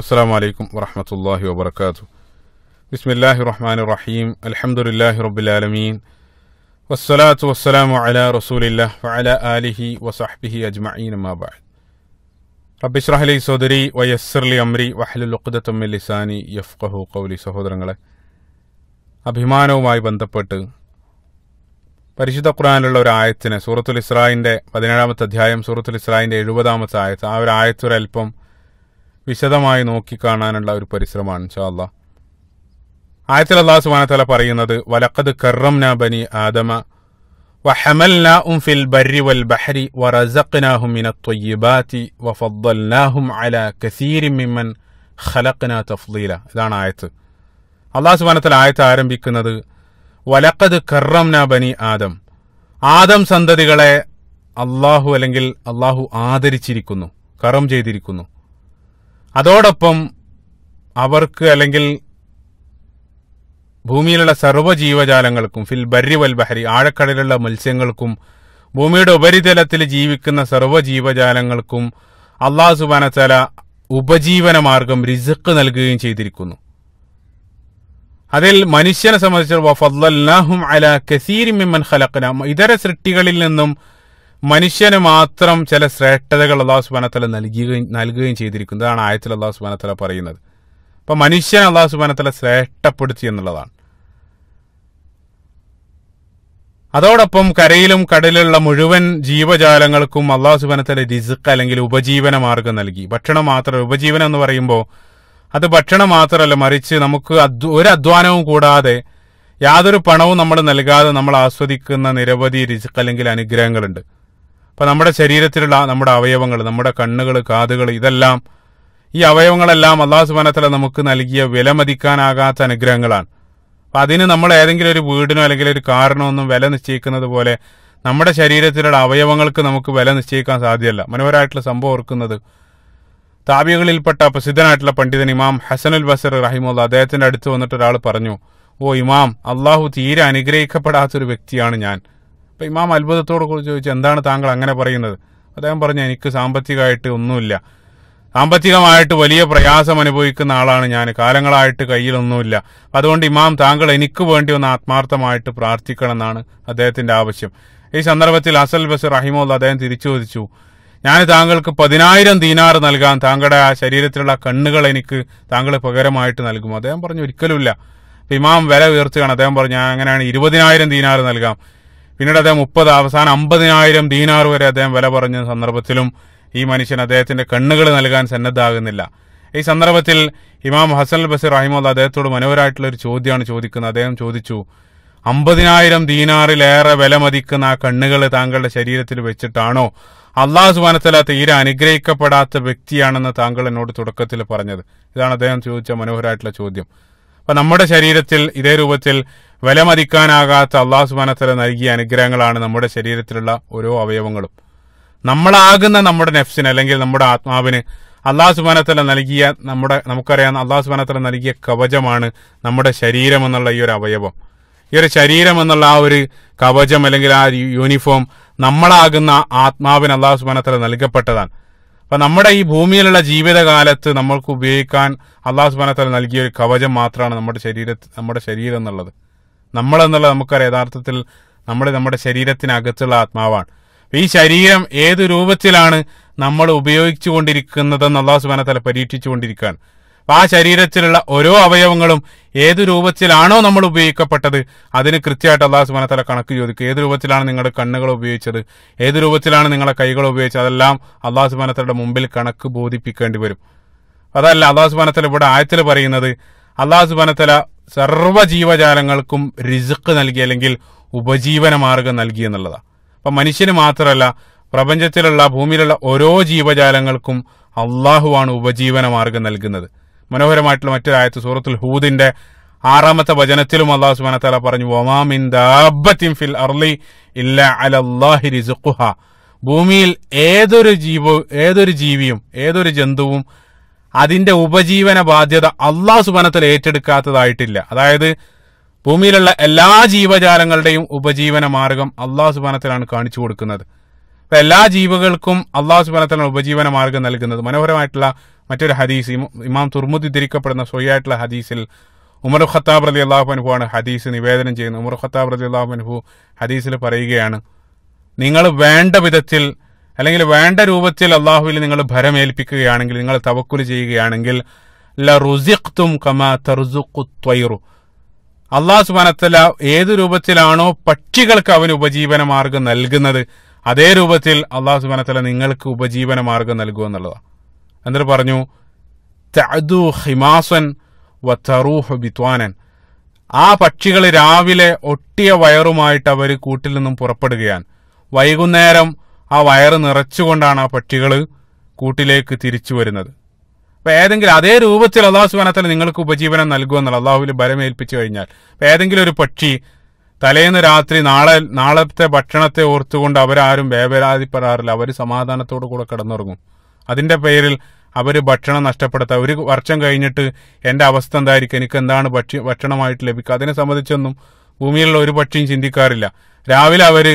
അസ്സാം വലൈക്കും വറഹമത്തല്ലാഹി വബർക്കാത്തു ബിസ്മില്ലാഹി റഹ്മാൻ റഹീം അലഹമുല്ലാഹി റബുലാലമീൻ വസ്സലാത്തു വസ്സലാമു അല റസൂലില്ല വഅല ആലിഹി വസഹ്ബിഹി അജ്മഈൻ അമ്മാബാദ് റബ്ബിഷ്റഹലി സോദരി വയസ്സർലി അമ്രി വഹലുഖുദത്തമ്മി ലിസാനി യഫ്ഖഹു കൗലി സഹോദരങ്ങളെ അഭിമാനവുമായി ബന്ധപ്പെട്ട് പരിശുദ്ധ ഖുറാനുള്ള ഒരു ആയത്തിനെ സൂറത്തുൽ ഇസ്രായിൻ്റെ പതിനേഴാമത്തെ അധ്യായം സൂറത്തുൽ ഇസ്രായിൻ്റെ എഴുപതാമത്തെ ആയത്ത് ആ ഒരു ആയത്തൊരൽപ്പം വിശദമായി നോക്കിക്കാണാനുള്ള ഒരു പരിശ്രമമാണ് ഇൻഷാല്ല ആയത്തിൽ അള്ളാഹു സുബാനത്തല പറയുന്നത് വലക്കത് കറംന ബനി ആദമ وحملناهم في البر والبحر ورزقناهم من الطيبات وفضلناهم على كثير ممن خلقنا തഫ്ദീല ഇതാണ് ആയത്ത് അള്ളാഹു സുബാനത്തല ആയത്ത് ആരംഭിക്കുന്നത് വലക്കത് കറംന ബനി ആദം ആദം സന്തതികളെ അള്ളാഹു അല്ലെങ്കിൽ അള്ളാഹു ആദരിച്ചിരിക്കുന്നു കറം ചെയ്തിരിക്കുന്നു അതോടൊപ്പം അവർക്ക് അല്ലെങ്കിൽ ഭൂമിയിലുള്ള സർവ്വജീവജാലങ്ങൾക്കും ഫിൽ ബരി വൽ ബഹരി ആഴക്കടലുള്ള മത്സ്യങ്ങൾക്കും ഭൂമിയുടെ ഉപരിതലത്തിൽ ജീവിക്കുന്ന സർവ്വജീവജാലങ്ങൾക്കും അള്ളാഹു സുബാനച്ചാല ഉപജീവന മാർഗം റിസക്ക് നൽകുകയും ചെയ്തിരിക്കുന്നു അതിൽ മനുഷ്യനെ സംബന്ധിച്ച് ഇതര സൃഷ്ടികളിൽ നിന്നും മനുഷ്യന് മാത്രം ചില ശ്രേഷ്ഠതകൾ അള്ളാഹു സുബാനത്തല നൽകുകയും നൽകുകയും ചെയ്തിരിക്കുന്നതാണ് ആയത്തിൽ അള്ളാഹു സുബാനത്തല പറയുന്നത് അപ്പം മനുഷ്യൻ അള്ളാഹു സുബാനത്തല ശ്രേഷ്ഠപ്പെടുത്തി എന്നുള്ളതാണ് അതോടൊപ്പം കരയിലും കടലിലുള്ള മുഴുവൻ ജീവജാലങ്ങൾക്കും അള്ളാഹു സുബാനത്തല റിസ്ക് അല്ലെങ്കിൽ ഉപജീവന മാർഗം നൽകി ഭക്ഷണം മാത്രം ഉപജീവനം എന്ന് പറയുമ്പോൾ അത് ഭക്ഷണം മാത്രമല്ല മറിച്ച് നമുക്ക് ഒരു അധ്വാനവും കൂടാതെ യാതൊരു പണവും നമ്മൾ നൽകാതെ നമ്മൾ ആസ്വദിക്കുന്ന നിരവധി റിസ്ക് അല്ലെങ്കിൽ അനുഗ്രഹങ്ങളുണ്ട് അപ്പം നമ്മുടെ ശരീരത്തിലുള്ള നമ്മുടെ അവയവങ്ങൾ നമ്മുടെ കണ്ണുകൾ കാതുകൾ ഇതെല്ലാം ഈ അവയവങ്ങളെല്ലാം അള്ളാഹു സുബാനത്തല നമുക്ക് നൽകിയ വിലമതിക്കാനാകാത്ത അനുഗ്രഹങ്ങളാണ് അപ്പം അതിന് നമ്മൾ ഏതെങ്കിലും ഒരു വീടിനോ അല്ലെങ്കിൽ ഒരു കാറിനോ ഒന്നും വില നിശ്ചയിക്കുന്നത് പോലെ നമ്മുടെ ശരീരത്തിലുള്ള അവയവങ്ങൾക്ക് നമുക്ക് വില നിശ്ചയിക്കാൻ സാധ്യമല്ല മനോഹരമായിട്ടുള്ള സംഭവം ഓർക്കുന്നത് താബികളിൽപ്പെട്ട പ്രസിദ്ധനായിട്ടുള്ള പണ്ഡിതൻ ഇമാം ഹസനുൽ ബസർ റഹിമുള്ള അദ്ദേഹത്തിൻ്റെ അടുത്ത് വന്നിട്ട് ഒരാൾ പറഞ്ഞു ഓ ഇമാം അള്ളാഹു തീരെ അനുഗ്രഹിക്കപ്പെടാത്തൊരു വ്യക്തിയാണ് ഞാൻ അപ്പോൾ ഇമാം അത്ഭുതത്തോടെ കുറിച്ച് ചോദിച്ചു എന്താണ് താങ്കൾ അങ്ങനെ പറയുന്നത് അദ്ദേഹം പറഞ്ഞു എനിക്ക് സാമ്പത്തികമായിട്ട് ഒന്നുമില്ല സാമ്പത്തികമായിട്ട് വലിയ പ്രയാസം അനുഭവിക്കുന്ന ആളാണ് ഞാൻ കാലങ്ങളായിട്ട് കയ്യിലൊന്നുമില്ല അതുകൊണ്ട് ഇമാം താങ്കൾ എനിക്ക് വേണ്ടി ഒന്ന് ആത്മാർത്ഥമായിട്ട് പ്രാർത്ഥിക്കണമെന്നാണ് അദ്ദേഹത്തിന്റെ ആവശ്യം ഈ സന്ദർഭത്തിൽ അസൽ ബസ് റഹിമോൾ അദ്ദേഹം തിരിച്ചു ചോദിച്ചു ഞാൻ താങ്കൾക്ക് പതിനായിരം ദീനാർ നൽകാം താങ്കളുടെ ആ ശരീരത്തിലുള്ള കണ്ണുകൾ എനിക്ക് താങ്കൾ പകരമായിട്ട് നൽകും അദ്ദേഹം പറഞ്ഞു ഒരിക്കലുമില്ല ഇമാം വില ഉയർത്തുകയാണ് അദ്ദേഹം പറഞ്ഞു ഞാൻ അങ്ങനെയാണ് ഇരുപതിനായിരം ദീനാർ നൽകാം പിന്നീട് അദ്ദേഹം മുപ്പത് അവസാനം അമ്പതിനായിരം ദീനാർ വരെ അദ്ദേഹം വില പറഞ്ഞ സന്ദർഭത്തിലും ഈ മനുഷ്യൻ അദ്ദേഹത്തിന്റെ കണ്ണുകൾ നൽകാൻ സന്നദ്ധാകുന്നില്ല ഈ സന്ദർഭത്തിൽ ഇമാം ഹസൻ ബസീർ റഹിമുള്ള അദ്ദേഹത്തോട് മനോഹരമായിട്ടുള്ള ഒരു ചോദ്യമാണ് ചോദിക്കുന്നത് അദ്ദേഹം ചോദിച്ചു അമ്പതിനായിരം ദീനാറിലേറെ വില മതിക്കുന്ന ആ കണ്ണുകൾ താങ്കളുടെ ശരീരത്തിൽ വെച്ചിട്ടാണോ അള്ളാഹു സുബാനത്തല തീരെ അനുഗ്രഹിക്കപ്പെടാത്ത വ്യക്തിയാണെന്ന് താങ്കൾ എന്നോട് തുടക്കത്തിൽ പറഞ്ഞത് ഇതാണ് അദ്ദേഹം ചോദിച്ച മനോഹരമായിട്ടുള്ള ചോദ്യം അപ്പം നമ്മുടെ ശരീരത്തിൽ ഇതേ രൂപത്തിൽ വിലമതിക്കാനാകാത്ത അള്ളാഹു സുബാനത്തല നൽകിയ അനുഗ്രഹങ്ങളാണ് നമ്മുടെ ശരീരത്തിലുള്ള ഓരോ അവയവങ്ങളും നമ്മളാകുന്ന നമ്മുടെ നെഫ്സിന് അല്ലെങ്കിൽ നമ്മുടെ ആത്മാവിന് അള്ളാഹു സുബാനത്തല നൽകിയ നമ്മുടെ നമുക്കറിയാം അള്ളാഹു സുബാനത്തല നൽകിയ കവചമാണ് നമ്മുടെ ശരീരം എന്നുള്ള ഈ ഒരു അവയവം ഈ ഒരു ശരീരം എന്നുള്ള ആ ഒരു കവചം അല്ലെങ്കിൽ ആ യൂണിഫോം നമ്മളാകുന്ന ആത്മാവിന് അള്ളാഹു സുബാനത്തല നൽകപ്പെട്ടതാണ് അപ്പം നമ്മുടെ ഈ ഭൂമിയിലുള്ള ജീവിതകാലത്ത് നമ്മൾക്ക് ഉപയോഗിക്കാൻ അള്ളാഹു സുബാനത്തല നൽകിയ ഒരു കവചം മാത്രമാണ് നമ്മുടെ ശരീരത്തിൽ നമ്മുടെ ശരീരം എന്നുള്ളത് നമ്മളെന്നുള്ള നമുക്കറിയാം യഥാർത്ഥത്തിൽ നമ്മൾ നമ്മുടെ ശരീരത്തിനകത്തുള്ള ആത്മാവാണ് ഈ ശരീരം ഏത് രൂപത്തിലാണ് നമ്മൾ എന്ന് അള്ളാഹു സുബാനത്തല പരീക്ഷിച്ചുകൊണ്ടിരിക്കുകയാണ് ആ ശരീരത്തിലുള്ള ഓരോ അവയവങ്ങളും ഏത് രൂപത്തിലാണോ നമ്മൾ ഉപയോഗിക്കപ്പെട്ടത് അതിന് കൃത്യമായിട്ട് അള്ളാഹു തല കണക്ക് ചോദിക്കും ഏത് രൂപത്തിലാണ് നിങ്ങളുടെ കണ്ണുകൾ ഉപയോഗിച്ചത് ഏത് രൂപത്തിലാണ് നിങ്ങളെ കൈകൾ ഉപയോഗിച്ചത് അതെല്ലാം അള്ളാഹു തലയുടെ മുമ്പിൽ കണക്ക് ബോധിപ്പിക്കേണ്ടി വരും അതല്ല അള്ളാഹു തല ഇവിടെ ആയത്തിൽ പറയുന്നത് അള്ളാഹു തല സർവ്വ ജീവജാലങ്ങൾക്കും റിസുക്ക് നൽകി അല്ലെങ്കിൽ ഉപജീവന മാർഗം നൽകി എന്നുള്ളതാണ് അപ്പം മനുഷ്യന് മാത്രമല്ല പ്രപഞ്ചത്തിലുള്ള ഭൂമിയിലുള്ള ഓരോ ജീവജാലങ്ങൾക്കും അള്ളാഹുവാണ് ഉപജീവന മാർഗം നൽകുന്നത് മനോഹരമായിട്ടുള്ള മറ്റൊരായത്ത് സൂറത്തുൽ ഹൂദിന്റെ ആറാമത്തെ വചനത്തിലും അള്ളാഹു സുബാന താല പറഞ്ഞു ഫിൽ അർലി ഇല്ലാ അലല്ലാഹി ഭൂമിയിൽ ഏതൊരു ജീവ ഏതൊരു ജീവിയും ഏതൊരു ജന്തുവും അതിന്റെ ഉപജീവന ബാധ്യത അള്ളാഹു സുബനത്തിൽ ഏറ്റെടുക്കാത്തതായിട്ടില്ല അതായത് ഭൂമിയിലുള്ള എല്ലാ ജീവജാലങ്ങളുടെയും ഉപജീവന മാർഗം അള്ളാഹു സുബാനത്തിലാണ് കാണിച്ചു കൊടുക്കുന്നത് അപ്പൊ എല്ലാ ജീവികൾക്കും അള്ളാഹു സുബാനത്തിലാണ് ഉപജീവന മാർഗം നൽകുന്നത് മനോഹരമായിട്ടുള്ള മറ്റൊരു ഹദീസ് ഇമാം തുർമുദ് ധരിക്കപ്പെടുന്ന സ്വയായിട്ടുള്ള ഹദീസിൽ ഉമർ ഖത്താബ് അലി അള്ളാഹു ആണ് ഹദീസ് നിവേദനം ചെയ്യുന്നത് ഉമർ ഖത്താബ് അലി അള്ളാഹു അനുഭു ഹദീസിൽ പറയുകയാണ് നിങ്ങൾ വേണ്ട വിധത്തിൽ അല്ലെങ്കിൽ വേണ്ട രൂപത്തിൽ അള്ളാഹുവിൽ നിങ്ങൾ ഭരമേൽപ്പിക്കുകയാണെങ്കിൽ നിങ്ങൾ തവക്കുൽ ചെയ്യുകയാണെങ്കിൽ ലുസിഖ്തും കമാ തർസുഖുത്വൈറു ഏത് രൂപത്തിലാണോ പക്ഷികൾക്ക് അവൻ ഉപജീവന മാർഗം നൽകുന്നത് അതേ രൂപത്തിൽ അള്ളാഹു സുബാനത്തല നിങ്ങൾക്ക് ഉപജീവന മാർഗം നൽകുക എന്നുള്ളതാണ് എന്നിട്ട് പറഞ്ഞു തഅദു ഹിമാസൻ വിത്വാനൻ ആ പക്ഷികൾ രാവിലെ ഒട്ടിയ വയറുമായിട്ട് അവർ കൂട്ടിൽ നിന്നും പുറപ്പെടുകയാണ് വൈകുന്നേരം ആ വയറ് നിറച്ചുകൊണ്ടാണ് ആ പക്ഷികൾ കൂട്ടിലേക്ക് തിരിച്ചു വരുന്നത് അപ്പോൾ ഏതെങ്കിലും അതേ രൂപത്തിൽ അള്ളാഹു സുബാനത്തല നിങ്ങൾക്ക് ഉപജീവനം നൽകുമെന്നുള്ള അള്ളാഹുവിൽ ഭരമേൽപ്പിച്ചു കഴിഞ്ഞാൽ അപ്പോൾ ഏതെങ്കിലും ഒരു പക്ഷി തലേന്ന് രാത്രി നാളെ നാളത്തെ ഭക്ഷണത്തെ ഓർത്തുകൊണ്ട് അവരാരും വേവരാതിപ്പെടാറില്ല അവർ സമാധാനത്തോടു കൂടെ കിടന്നുറങ്ങും അതിൻ്റെ പേരിൽ അവർ ഭക്ഷണം നഷ്ടപ്പെടുത്താം ഒരു വർഷം കഴിഞ്ഞിട്ട് എൻ്റെ അവസ്ഥ എന്തായിരിക്കും എനിക്ക് എന്താണ് ഭക്ഷണമായിട്ട് ലഭിക്കുക അതിനെ സംബന്ധിച്ചൊന്നും ഭൂമിയിലുള്ള ഒരു പക്ഷിയും ചിന്തിക്കാറില്ല രാവിലെ അവർ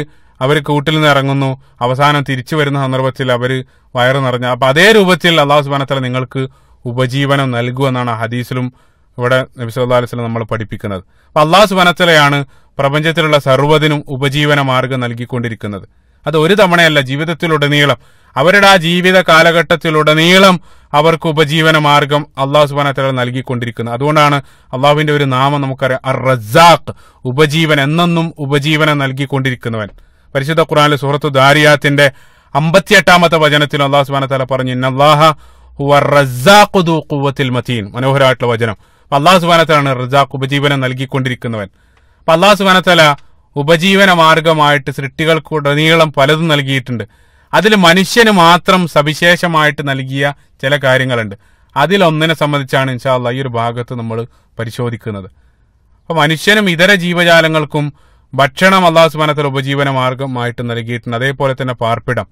അവർ കൂട്ടിൽ നിന്ന് ഇറങ്ങുന്നു അവസാനം തിരിച്ചു വരുന്ന സന്ദർഭത്തിൽ അവർ വയറ് നിറഞ്ഞ അപ്പം അതേ രൂപത്തിൽ അള്ളാഹു സുബാനത്തല നിങ്ങൾക്ക് ഉപജീവനം നൽകുമെന്നാണ് ഹദീസിലും ഇവിടെ നബി സല്ലാ അലൈഹി നമ്മൾ പഠിപ്പിക്കുന്നത് അപ്പം അള്ളാഹു സുബാനത്തലയാണ് പ്രപഞ്ചത്തിലുള്ള സർവ്വതിനും ഉപജീവന മാർഗം നൽകിക്കൊണ്ടിരിക്കുന്നത് അത് ഒരു തവണയല്ല ജീവിതത്തിലുടനീളം അവരുടെ ആ ജീവിത കാലഘട്ടത്തിലുടനീളം അവർക്ക് ഉപജീവന മാർഗം അള്ളാഹു സുബാനത്തല നൽകിക്കൊണ്ടിരിക്കുന്നത് അതുകൊണ്ടാണ് അള്ളാഹുവിന്റെ ഒരു നാമം നമുക്കറിയാം അർ റസാഖ് ഉപജീവൻ എന്നെന്നും ഉപജീവനം നൽകിക്കൊണ്ടിരിക്കുന്നവൻ പരിശുദ്ധ ഖുറാനിലെ സുഹൃത്തു ദാരിയാത്തിന്റെ അമ്പത്തിയെട്ടാമത്തെ വചനത്തിൽ അള്ളാഹു സുബാന തല പറഞ്ഞു ഇന്നല്ലാഹുവത്തിൽ മതീൻ മനോഹരമായിട്ടുള്ള വചനം അള്ളാഹു സുബാനത്തലാണ് റസാഖ് ഉപജീവനം നൽകിക്കൊണ്ടിരിക്കുന്നവൻ അപ്പൊ അള്ളാഹു സുബാനത്തല ഉപജീവന മാർഗമായിട്ട് സൃഷ്ടികൾക്കുടനീളം പലതും നൽകിയിട്ടുണ്ട് അതിൽ മനുഷ്യന് മാത്രം സവിശേഷമായിട്ട് നൽകിയ ചില കാര്യങ്ങളുണ്ട് അതിലൊന്നിനെ സംബന്ധിച്ചാണ് ഇൻഷാല്ല ഈ ഒരു ഭാഗത്ത് നമ്മൾ പരിശോധിക്കുന്നത് അപ്പോൾ മനുഷ്യനും ഇതര ജീവജാലങ്ങൾക്കും ഭക്ഷണം അള്ളാഹു സുബാനത്തിൽ ഉപജീവന മാർഗമായിട്ട് നൽകിയിട്ടുണ്ട് അതേപോലെ തന്നെ പാർപ്പിടം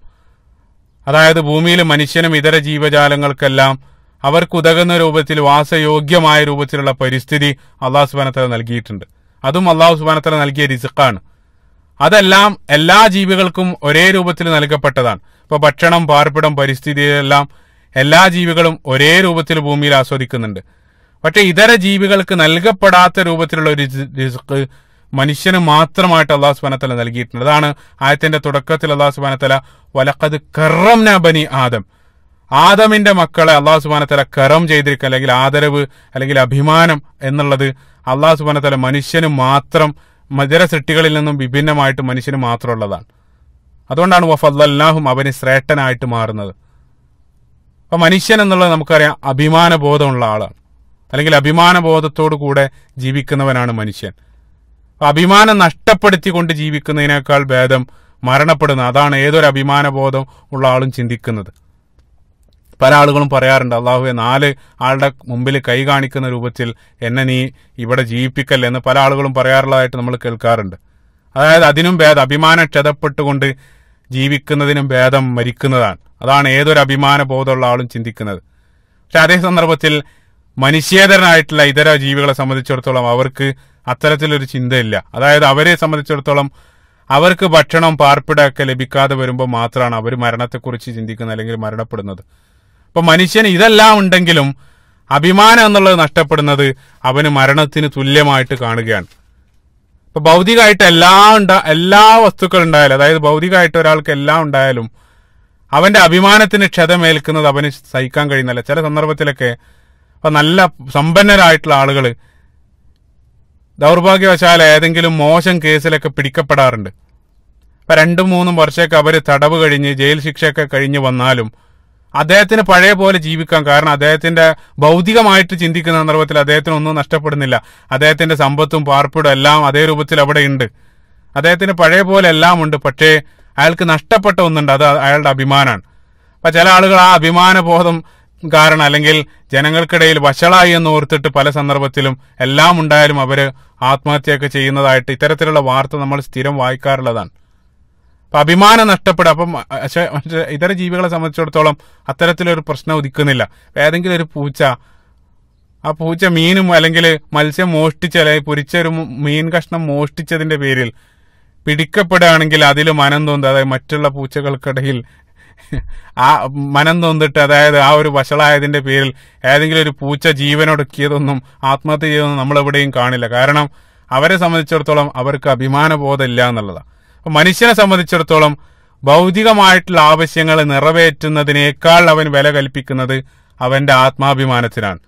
അതായത് ഭൂമിയിൽ മനുഷ്യനും ഇതര ജീവജാലങ്ങൾക്കെല്ലാം അവർക്ക് ഉതകുന്ന രൂപത്തിൽ വാസയോഗ്യമായ രൂപത്തിലുള്ള പരിസ്ഥിതി അള്ളാഹു സുബാനത്തല നൽകിയിട്ടുണ്ട് അതും അള്ളാഹു സുബാനത്തല നൽകിയ രിസുക്കാണ് അതെല്ലാം എല്ലാ ജീവികൾക്കും ഒരേ രൂപത്തിൽ നൽകപ്പെട്ടതാണ് ഇപ്പൊ ഭക്ഷണം പാർപ്പിടം പരിസ്ഥിതി എല്ലാം എല്ലാ ജീവികളും ഒരേ രൂപത്തിൽ ഭൂമിയിൽ ആസ്വദിക്കുന്നുണ്ട് പക്ഷെ ഇതര ജീവികൾക്ക് നൽകപ്പെടാത്ത രൂപത്തിലുള്ള ഒരു മനുഷ്യന് മാത്രമായിട്ട് അള്ളാഹു സുബാനത്തല നൽകിയിട്ടുണ്ട് അതാണ് ആയത്തിന്റെ തുടക്കത്തിൽ അള്ളാഹു സുബാനത്തല വലക്കത് കറം ബനി ആദം ആദമിന്റെ മക്കളെ അള്ളാഹു സുബാനത്തല കറം ചെയ്തിരിക്കുക അല്ലെങ്കിൽ ആദരവ് അല്ലെങ്കിൽ അഭിമാനം എന്നുള്ളത് അള്ളാഹു സുബാനത്തല മനുഷ്യന് മാത്രം മധുര സൃഷ്ടികളിൽ നിന്നും വിഭിന്നമായിട്ട് മനുഷ്യന് മാത്രമുള്ളതാണ് അതുകൊണ്ടാണ് അള്ളാഹും അവന് ശ്രേഷ്ഠനായിട്ട് മാറുന്നത് അപ്പൊ മനുഷ്യൻ എന്നുള്ളത് നമുക്കറിയാം അഭിമാനബോധമുള്ള ആളാണ് അല്ലെങ്കിൽ അഭിമാനബോധത്തോടു കൂടെ ജീവിക്കുന്നവനാണ് മനുഷ്യൻ അഭിമാനം നഷ്ടപ്പെടുത്തിക്കൊണ്ട് ജീവിക്കുന്നതിനേക്കാൾ ഭേദം മരണപ്പെടുന്നത് അതാണ് ഏതൊരു അഭിമാനബോധം ഉള്ള ആളും ചിന്തിക്കുന്നത് പല ആളുകളും പറയാറുണ്ട് അള്ളാഹുവെ നാല് ആളുടെ മുമ്പിൽ കൈ കാണിക്കുന്ന രൂപത്തിൽ എന്നെ നീ ഇവിടെ ജീവിപ്പിക്കല്ലേ എന്ന് പല ആളുകളും പറയാറുള്ളതായിട്ട് നമ്മൾ കേൾക്കാറുണ്ട് അതായത് അതിനും ഭേദം അഭിമാനം ക്ഷതപ്പെട്ടുകൊണ്ട് ജീവിക്കുന്നതിനും ഭേദം മരിക്കുന്നതാണ് അതാണ് ഏതൊരു അഭിമാന ബോധമുള്ള ആളും ചിന്തിക്കുന്നത് പക്ഷെ അതേ സന്ദർഭത്തിൽ മനുഷ്യേതരനായിട്ടുള്ള ഇതര ജീവികളെ സംബന്ധിച്ചിടത്തോളം അവർക്ക് അത്തരത്തിലൊരു ചിന്തയില്ല അതായത് അവരെ സംബന്ധിച്ചിടത്തോളം അവർക്ക് ഭക്ഷണം പാർപ്പിടമൊക്കെ ലഭിക്കാതെ വരുമ്പോൾ മാത്രമാണ് അവർ മരണത്തെക്കുറിച്ച് ചിന്തിക്കുന്നത് അല്ലെങ്കിൽ മരണപ്പെടുന്നത് അപ്പോൾ മനുഷ്യന് ഇതെല്ലാം ഉണ്ടെങ്കിലും അഭിമാനം എന്നുള്ളത് നഷ്ടപ്പെടുന്നത് അവന് മരണത്തിന് തുല്യമായിട്ട് കാണുകയാണ് ഇപ്പൊ ഭൗതികമായിട്ട് എല്ലാ ഉണ്ടാ എല്ലാ വസ്തുക്കൾ ഉണ്ടായാലും അതായത് ഭൗതികമായിട്ട് ഒരാൾക്ക് എല്ലാം ഉണ്ടായാലും അവന്റെ അഭിമാനത്തിന് ക്ഷതമേൽക്കുന്നത് അവന് സഹിക്കാൻ കഴിയുന്നില്ല ചില സന്ദർഭത്തിലൊക്കെ നല്ല സമ്പന്നരായിട്ടുള്ള ആളുകൾ ദൗർഭാഗ്യവശാൽ ഏതെങ്കിലും മോശം കേസിലൊക്കെ പിടിക്കപ്പെടാറുണ്ട് ഇപ്പം രണ്ടും മൂന്നും വർഷമൊക്കെ അവർ തടവ് കഴിഞ്ഞ് ജയിൽ ശിക്ഷയൊക്കെ കഴിഞ്ഞ് വന്നാലും അദ്ദേഹത്തിന് പഴയ പോലെ ജീവിക്കാം കാരണം അദ്ദേഹത്തിന്റെ ഭൗതികമായിട്ട് ചിന്തിക്കുന്ന സന്ദർഭത്തിൽ അദ്ദേഹത്തിന് ഒന്നും നഷ്ടപ്പെടുന്നില്ല അദ്ദേഹത്തിന്റെ സമ്പത്തും പാർപ്പിടും എല്ലാം അതേ രൂപത്തിൽ അവിടെ ഉണ്ട് അദ്ദേഹത്തിന് പഴയ പോലെ എല്ലാം ഉണ്ട് പക്ഷേ അയാൾക്ക് നഷ്ടപ്പെട്ട ഒന്നുണ്ട് അത് അയാളുടെ അഭിമാനമാണ് അപ്പൊ ചില ആളുകൾ ആ ബോധം കാരണം അല്ലെങ്കിൽ ജനങ്ങൾക്കിടയിൽ വഷളായി എന്ന് ഓർത്തിട്ട് പല സന്ദർഭത്തിലും എല്ലാം ഉണ്ടായാലും അവർ ആത്മഹത്യയൊക്കെ ചെയ്യുന്നതായിട്ട് ഇത്തരത്തിലുള്ള വാർത്ത നമ്മൾ സ്ഥിരം വായിക്കാറുള്ളതാണ് അപ്പം അഭിമാനം നഷ്ടപ്പെടുക അപ്പം ഇതര ജീവികളെ സംബന്ധിച്ചിടത്തോളം അത്തരത്തിലൊരു പ്രശ്നം ഉദിക്കുന്നില്ല ഏതെങ്കിലും ഒരു പൂച്ച ആ പൂച്ച മീനും അല്ലെങ്കിൽ മത്സ്യം മോഷ്ടിച്ച അല്ലെങ്കിൽ പൊരിച്ച ഒരു മീൻ കഷ്ണം മോഷ്ടിച്ചതിന്റെ പേരിൽ പിടിക്കപ്പെടുകയാണെങ്കിൽ അതിൽ മനം തോന്നുന്നത് അതായത് മറ്റുള്ള പൂച്ചകൾക്കിടയിൽ ആ മനം നൊന്നിട്ട് അതായത് ആ ഒരു വഷളായതിന്റെ പേരിൽ ഏതെങ്കിലും ഒരു പൂച്ച ജീവനൊടുക്കിയതൊന്നും ആത്മഹത്യ നമ്മൾ നമ്മളെവിടെയും കാണില്ല കാരണം അവരെ സംബന്ധിച്ചിടത്തോളം അവർക്ക് അഭിമാനബോധമില്ല എന്നുള്ളതാണ് മനുഷ്യനെ സംബന്ധിച്ചിടത്തോളം ഭൗതികമായിട്ടുള്ള ആവശ്യങ്ങൾ നിറവേറ്റുന്നതിനേക്കാൾ അവൻ വില കൽപ്പിക്കുന്നത് അവന്റെ ആത്മാഭിമാനത്തിനാണ്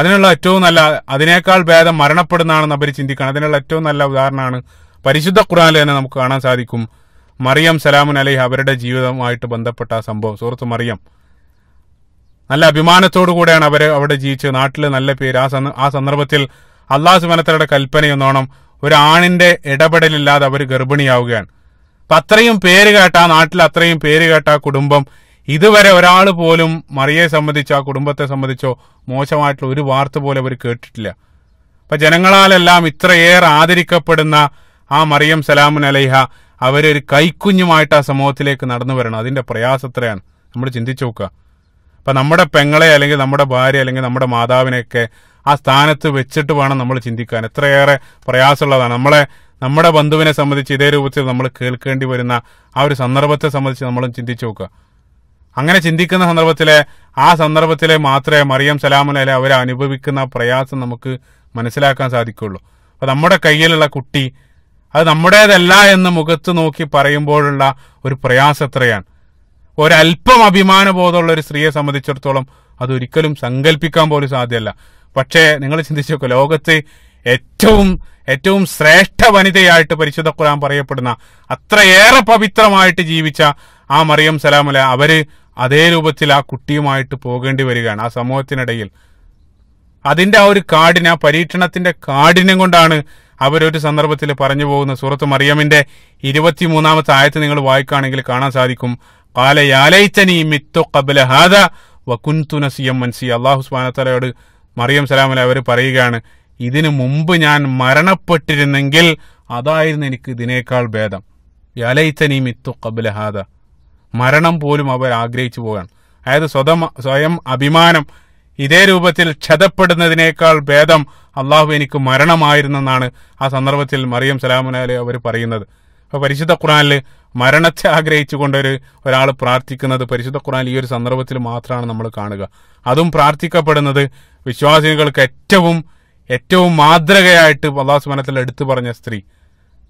അതിനുള്ള ഏറ്റവും നല്ല അതിനേക്കാൾ ഭേദം മരണപ്പെടുന്നതാണെന്ന് അവർ ചിന്തിക്കണം അതിനുള്ള ഏറ്റവും നല്ല ഉദാഹരണമാണ് പരിശുദ്ധ ഖുറാനിൽ തന്നെ നമുക്ക് കാണാൻ സാധിക്കും മറിയം സലാമുൻ അലൈഹ അവരുടെ ജീവിതവുമായിട്ട് ബന്ധപ്പെട്ട സംഭവം സുഹൃത്ത് മറിയം നല്ല അഭിമാനത്തോടു കൂടെയാണ് അവർ അവിടെ ജീവിച്ച് നാട്ടിൽ നല്ല പേര് ആ ആ സന്ദർഭത്തിൽ അള്ളാഹു സുബനത്തലയുടെ കൽപ്പനയെന്നോണം ഒരു ആണിന്റെ ഇടപെടലില്ലാതെ അവർ ഗർഭിണിയാവുകയാണ് അപ്പൊ അത്രയും പേര് കേട്ട ആ നാട്ടിൽ അത്രയും പേര് കേട്ട ആ കുടുംബം ഇതുവരെ ഒരാൾ പോലും മറിയെ സംബന്ധിച്ചോ ആ കുടുംബത്തെ സംബന്ധിച്ചോ മോശമായിട്ടുള്ള ഒരു വാർത്ത പോലും അവർ കേട്ടിട്ടില്ല അപ്പൊ ജനങ്ങളാലെല്ലാം ഇത്രയേറെ ആദരിക്കപ്പെടുന്ന ആ മറിയം സലാമുൻ അലൈഹ അവരൊരു കൈക്കുഞ്ഞുമായിട്ട് ആ സമൂഹത്തിലേക്ക് നടന്നു വരണം അതിൻ്റെ പ്രയാസം എത്രയാണ് നമ്മൾ ചിന്തിച്ചു നോക്കുക അപ്പം നമ്മുടെ പെങ്ങളെ അല്ലെങ്കിൽ നമ്മുടെ ഭാര്യ അല്ലെങ്കിൽ നമ്മുടെ മാതാവിനെയൊക്കെ ആ സ്ഥാനത്ത് വെച്ചിട്ട് വേണം നമ്മൾ ചിന്തിക്കാൻ എത്രയേറെ പ്രയാസമുള്ളതാണ് നമ്മളെ നമ്മുടെ ബന്ധുവിനെ സംബന്ധിച്ച് ഇതേ രൂപത്തിൽ നമ്മൾ കേൾക്കേണ്ടി വരുന്ന ആ ഒരു സന്ദർഭത്തെ സംബന്ധിച്ച് നമ്മൾ ചിന്തിച്ചു നോക്കുക അങ്ങനെ ചിന്തിക്കുന്ന സന്ദർഭത്തിലെ ആ സന്ദർഭത്തിലെ മാത്രമേ മറിയം സലാമലയിലെ അവരനുഭവിക്കുന്ന അനുഭവിക്കുന്ന പ്രയാസം നമുക്ക് മനസ്സിലാക്കാൻ സാധിക്കുള്ളൂ അപ്പം നമ്മുടെ കയ്യിലുള്ള കുട്ടി അത് നമ്മുടേതല്ല എന്ന് മുഖത്ത് നോക്കി പറയുമ്പോഴുള്ള ഒരു പ്രയാസത്രയാണ് ഒരല്പം അഭിമാനബോധമുള്ള ഒരു സ്ത്രീയെ സംബന്ധിച്ചിടത്തോളം അതൊരിക്കലും സങ്കല്പിക്കാൻ പോലും സാധ്യമല്ല പക്ഷേ നിങ്ങൾ ചിന്തിച്ചു നോക്കുക ലോകത്ത് ഏറ്റവും ഏറ്റവും ശ്രേഷ്ഠ വനിതയായിട്ട് പരിശുദ്ധ ഖുർആൻ പറയപ്പെടുന്ന അത്രയേറെ പവിത്രമായിട്ട് ജീവിച്ച ആ മറിയം സലാമല അവര് അതേ രൂപത്തിൽ ആ കുട്ടിയുമായിട്ട് പോകേണ്ടി വരികയാണ് ആ സമൂഹത്തിനിടയിൽ അതിന്റെ ആ ഒരു കാഠിന ആ പരീക്ഷണത്തിന്റെ കാഠിന്യം കൊണ്ടാണ് അവരൊരു സന്ദർഭത്തിൽ പറഞ്ഞു പോകുന്ന സൂറത്ത് മറിയമിന്റെ ഇരുപത്തിമൂന്നാമത്തെ ആയത്ത് നിങ്ങൾ വായിക്കുകയാണെങ്കിൽ കാണാൻ സാധിക്കും കാല മിത്തു കബല ഹാദ വകുന്തുനസിയം മൻസി അള്ളാഹു സ്വാനത്തലയോട് മറിയം സലാമല അവർ പറയുകയാണ് ഇതിനു മുമ്പ് ഞാൻ മരണപ്പെട്ടിരുന്നെങ്കിൽ അതായിരുന്നു എനിക്ക് ഇതിനേക്കാൾ ഭേദം യാലൈത്തനി മിത്തു കബല ഹാദ മരണം പോലും അവർ ആഗ്രഹിച്ചു പോകാണ് അതായത് സ്വതം സ്വയം അഭിമാനം ഇതേ രൂപത്തിൽ ക്ഷതപ്പെടുന്നതിനേക്കാൾ ഭേദം അള്ളാഹു എനിക്ക് മരണമായിരുന്നെന്നാണ് ആ സന്ദർഭത്തിൽ മറിയം സലാമുനാലി അവർ പറയുന്നത് അപ്പോൾ പരിശുദ്ധ ഖുറാനിൽ മരണത്തെ ആഗ്രഹിച്ചുകൊണ്ട് ഒരു ഒരാൾ പ്രാർത്ഥിക്കുന്നത് പരിശുദ്ധ ഖുറാൻ ഈ ഒരു സന്ദർഭത്തിൽ മാത്രമാണ് നമ്മൾ കാണുക അതും പ്രാർത്ഥിക്കപ്പെടുന്നത് വിശ്വാസികൾക്ക് ഏറ്റവും ഏറ്റവും മാതൃകയായിട്ട് അള്ളാഹു സുബാനത്തിൽ എടുത്തു പറഞ്ഞ സ്ത്രീ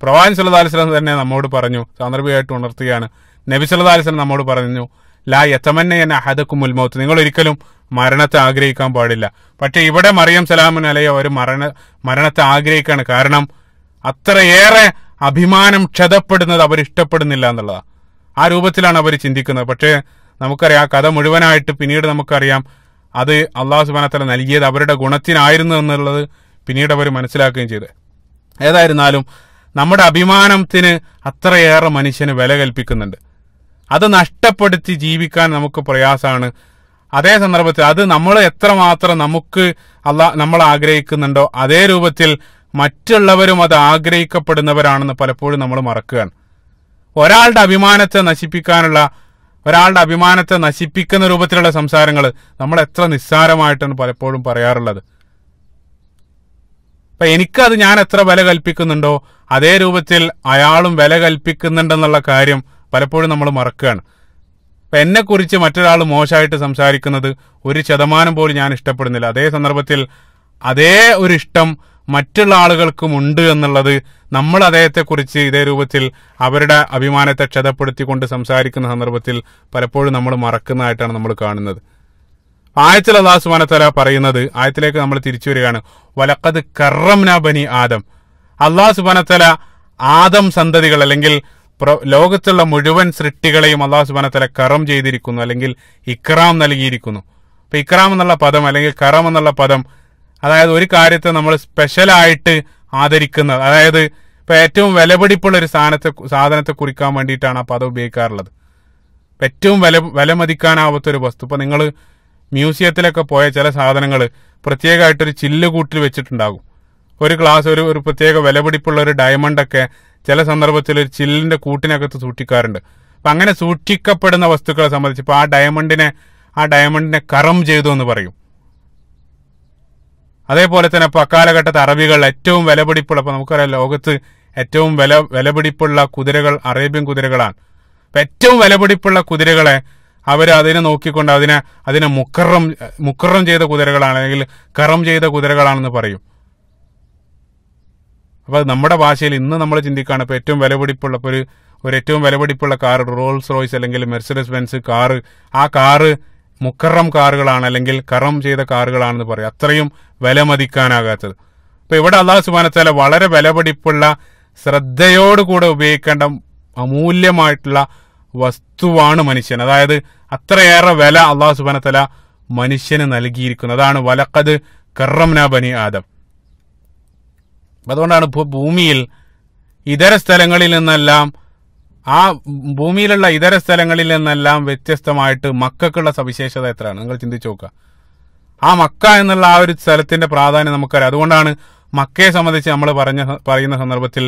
പ്രവാൻ സല്ലാ അലിസ്ലാം തന്നെ നമ്മോട് പറഞ്ഞു സാന്ദർഭികമായിട്ട് ഉണർത്തുകയാണ് നബി സല്ലാ അലിസ്ലാം നമ്മോട് പറഞ്ഞു ലാ യത്തമന്നയൻ അഹദക്കുമുൽ മൗത്ത് നിങ്ങൾ ഒരിക്കലും മരണത്തെ ആഗ്രഹിക്കാൻ പാടില്ല പക്ഷെ ഇവിടെ മറിയം സലാമിന് അലയ അവർ മരണ മരണത്തെ ആഗ്രഹിക്കാണ് കാരണം അത്രയേറെ അഭിമാനം ക്ഷതപ്പെടുന്നത് ഇഷ്ടപ്പെടുന്നില്ല എന്നുള്ളതാണ് ആ രൂപത്തിലാണ് അവർ ചിന്തിക്കുന്നത് പക്ഷേ നമുക്കറിയാം ആ കഥ മുഴുവനായിട്ട് പിന്നീട് നമുക്കറിയാം അത് അള്ളാഹു സുബാനത്തല നൽകിയത് അവരുടെ ഗുണത്തിനായിരുന്നു എന്നുള്ളത് പിന്നീട് അവർ മനസ്സിലാക്കുകയും ചെയ്തു ഏതായിരുന്നാലും നമ്മുടെ അഭിമാനത്തിന് അത്രയേറെ മനുഷ്യന് വില കൽപ്പിക്കുന്നുണ്ട് അത് നഷ്ടപ്പെടുത്തി ജീവിക്കാൻ നമുക്ക് പ്രയാസമാണ് അതേ സന്ദർഭത്തിൽ അത് നമ്മൾ എത്രമാത്രം നമുക്ക് അല്ല നമ്മൾ ആഗ്രഹിക്കുന്നുണ്ടോ അതേ രൂപത്തിൽ മറ്റുള്ളവരും അത് ആഗ്രഹിക്കപ്പെടുന്നവരാണെന്ന് പലപ്പോഴും നമ്മൾ മറക്കുകയാണ് ഒരാളുടെ അഭിമാനത്തെ നശിപ്പിക്കാനുള്ള ഒരാളുടെ അഭിമാനത്തെ നശിപ്പിക്കുന്ന രൂപത്തിലുള്ള സംസാരങ്ങൾ നമ്മൾ എത്ര നിസ്സാരമായിട്ടാണ് പലപ്പോഴും പറയാറുള്ളത് അപ്പൊ എനിക്കത് ഞാൻ എത്ര വില കൽപ്പിക്കുന്നുണ്ടോ അതേ രൂപത്തിൽ അയാളും വില കൽപ്പിക്കുന്നുണ്ടെന്നുള്ള കാര്യം പലപ്പോഴും നമ്മൾ മറക്കുകയാണ് അപ്പം എന്നെക്കുറിച്ച് മറ്റൊരാൾ മോശമായിട്ട് സംസാരിക്കുന്നത് ഒരു ശതമാനം പോലും ഞാൻ ഇഷ്ടപ്പെടുന്നില്ല അതേ സന്ദർഭത്തിൽ അതേ ഒരു ഇഷ്ടം മറ്റുള്ള ആളുകൾക്കും ഉണ്ട് എന്നുള്ളത് നമ്മൾ അദ്ദേഹത്തെക്കുറിച്ച് ഇതേ രൂപത്തിൽ അവരുടെ അഭിമാനത്തെ ക്ഷതപ്പെടുത്തിക്കൊണ്ട് സംസാരിക്കുന്ന സന്ദർഭത്തിൽ പലപ്പോഴും നമ്മൾ മറക്കുന്നതായിട്ടാണ് നമ്മൾ കാണുന്നത് ആയത്തിൽ അള്ളാഹു സുബാനത്തല പറയുന്നത് ആയത്തിലേക്ക് നമ്മൾ തിരിച്ചു വരികയാണ് വലക്കത് കറംന ബനി ആദം അള്ളാഹു സുബാനത്തല ആദം സന്തതികൾ അല്ലെങ്കിൽ ലോകത്തുള്ള മുഴുവൻ സൃഷ്ടികളെയും അള്ളാഹു സുബാനത്തല കറം ചെയ്തിരിക്കുന്നു അല്ലെങ്കിൽ ഇക്രാം നൽകിയിരിക്കുന്നു അപ്പം ഇക്രാം എന്നുള്ള പദം അല്ലെങ്കിൽ കറം എന്നുള്ള പദം അതായത് ഒരു കാര്യത്തെ നമ്മൾ സ്പെഷ്യലായിട്ട് ആദരിക്കുന്നത് അതായത് ഇപ്പം ഏറ്റവും വിലപിടിപ്പുള്ള ഒരു സാധനത്തെ സാധനത്തെ കുറിക്കാൻ വേണ്ടിയിട്ടാണ് ആ പദം ഉപയോഗിക്കാറുള്ളത് ഏറ്റവും വില വിലമതിക്കാനാവാത്ത ഒരു വസ്തു ഇപ്പം നിങ്ങൾ മ്യൂസിയത്തിലൊക്കെ പോയ ചില സാധനങ്ങൾ പ്രത്യേകമായിട്ടൊരു ചില്ല് കൂട്ടിൽ വെച്ചിട്ടുണ്ടാകും ഒരു ഗ്ലാസ് ഒരു ഒരു പ്രത്യേക വിലപിടിപ്പുള്ള ഒരു ഡയമണ്ടൊക്കെ ചില സന്ദർഭത്തിൽ ഒരു ചില്ലിന്റെ കൂട്ടിനകത്ത് സൂക്ഷിക്കാറുണ്ട് അപ്പം അങ്ങനെ സൂക്ഷിക്കപ്പെടുന്ന വസ്തുക്കളെ സംബന്ധിച്ച് ഇപ്പോൾ ആ ഡയമണ്ടിനെ ആ ഡയമണ്ടിനെ കറം ചെയ്തു എന്ന് പറയും അതേപോലെ തന്നെ ഇപ്പോൾ അക്കാലഘട്ടത്തെ അറബികൾ ഏറ്റവും വിലപിടിപ്പുള്ള ഇപ്പോൾ നമുക്കറിയാം ലോകത്ത് ഏറ്റവും വില വിലപിടിപ്പുള്ള കുതിരകൾ അറേബ്യൻ കുതിരകളാണ് അപ്പം ഏറ്റവും വിലപിടിപ്പുള്ള കുതിരകളെ അവർ അതിനെ നോക്കിക്കൊണ്ട് അതിനെ അതിനെ മുക്കറം മുക്കറം ചെയ്ത കുതിരകളാണ് അല്ലെങ്കിൽ കറം ചെയ്ത കുതിരകളാണെന്ന് പറയും അപ്പോൾ നമ്മുടെ ഭാഷയിൽ ഇന്ന് നമ്മൾ ചിന്തിക്കുകയാണ് ഇപ്പോൾ ഏറ്റവും വിലപിടിപ്പുള്ള ഒരു ഒരു ഏറ്റവും വിലപിടിപ്പുള്ള കാർ റോൾസ് റോയ്സ് അല്ലെങ്കിൽ മെർസഡസ് ബെൻസ് കാറ് ആ കാറ് മുക്കറം കാറുകളാണ് അല്ലെങ്കിൽ കറം ചെയ്ത കാറുകളാണെന്ന് പറയും അത്രയും വില മതിക്കാനാകാത്തത് അപ്പോൾ ഇവിടെ അള്ളാഹു സുബാനത്താല വളരെ വിലപിടിപ്പുള്ള ശ്രദ്ധയോടുകൂടെ ഉപയോഗിക്കേണ്ട അമൂല്യമായിട്ടുള്ള വസ്തുവാണ് മനുഷ്യൻ അതായത് അത്രയേറെ വില അള്ളാഹു സുബാനത്തല മനുഷ്യന് നൽകിയിരിക്കുന്നത് അതാണ് വലക്കത് കറംനാ ബനി ആദം അതുകൊണ്ടാണ് ഇപ്പോൾ ഭൂമിയിൽ ഇതര സ്ഥലങ്ങളിൽ നിന്നെല്ലാം ആ ഭൂമിയിലുള്ള ഇതര സ്ഥലങ്ങളിൽ നിന്നെല്ലാം വ്യത്യസ്തമായിട്ട് മക്കൾക്കുള്ള സവിശേഷത എത്രയാണ് നിങ്ങൾ ചിന്തിച്ചു നോക്കുക ആ മക്ക എന്നുള്ള ആ ഒരു സ്ഥലത്തിന്റെ പ്രാധാന്യം നമുക്കറിയാം അതുകൊണ്ടാണ് മക്കയെ സംബന്ധിച്ച് നമ്മൾ പറഞ്ഞ പറയുന്ന സന്ദർഭത്തിൽ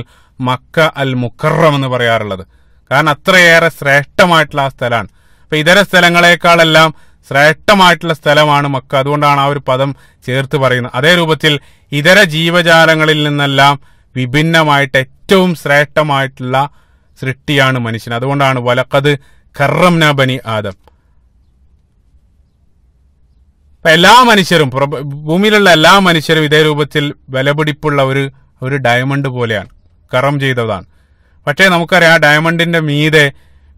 മക്ക അൽ മുക്കറം എന്ന് പറയാറുള്ളത് കാരണം അത്രയേറെ ശ്രേഷ്ഠമായിട്ടുള്ള ആ സ്ഥലമാണ് അപ്പം ഇതര സ്ഥലങ്ങളെക്കാളെല്ലാം ശ്രേഷ്ഠമായിട്ടുള്ള സ്ഥലമാണ് മക്ക അതുകൊണ്ടാണ് ആ ഒരു പദം ചേർത്ത് പറയുന്നത് അതേ രൂപത്തിൽ ഇതര ജീവജാലങ്ങളിൽ നിന്നെല്ലാം വിഭിന്നമായിട്ട് ഏറ്റവും ശ്രേഷ്ഠമായിട്ടുള്ള സൃഷ്ടിയാണ് മനുഷ്യൻ അതുകൊണ്ടാണ് വലക്കത് കറംന ബനി ആദം എല്ലാ മനുഷ്യരും ഭൂമിയിലുള്ള എല്ലാ മനുഷ്യരും ഇതേ രൂപത്തിൽ വിലപിടിപ്പുള്ള ഒരു ഒരു ഡയമണ്ട് പോലെയാണ് കറം ചെയ്തതാണ് പക്ഷേ നമുക്കറിയാം ആ ഡയമണ്ടിന്റെ മീതെ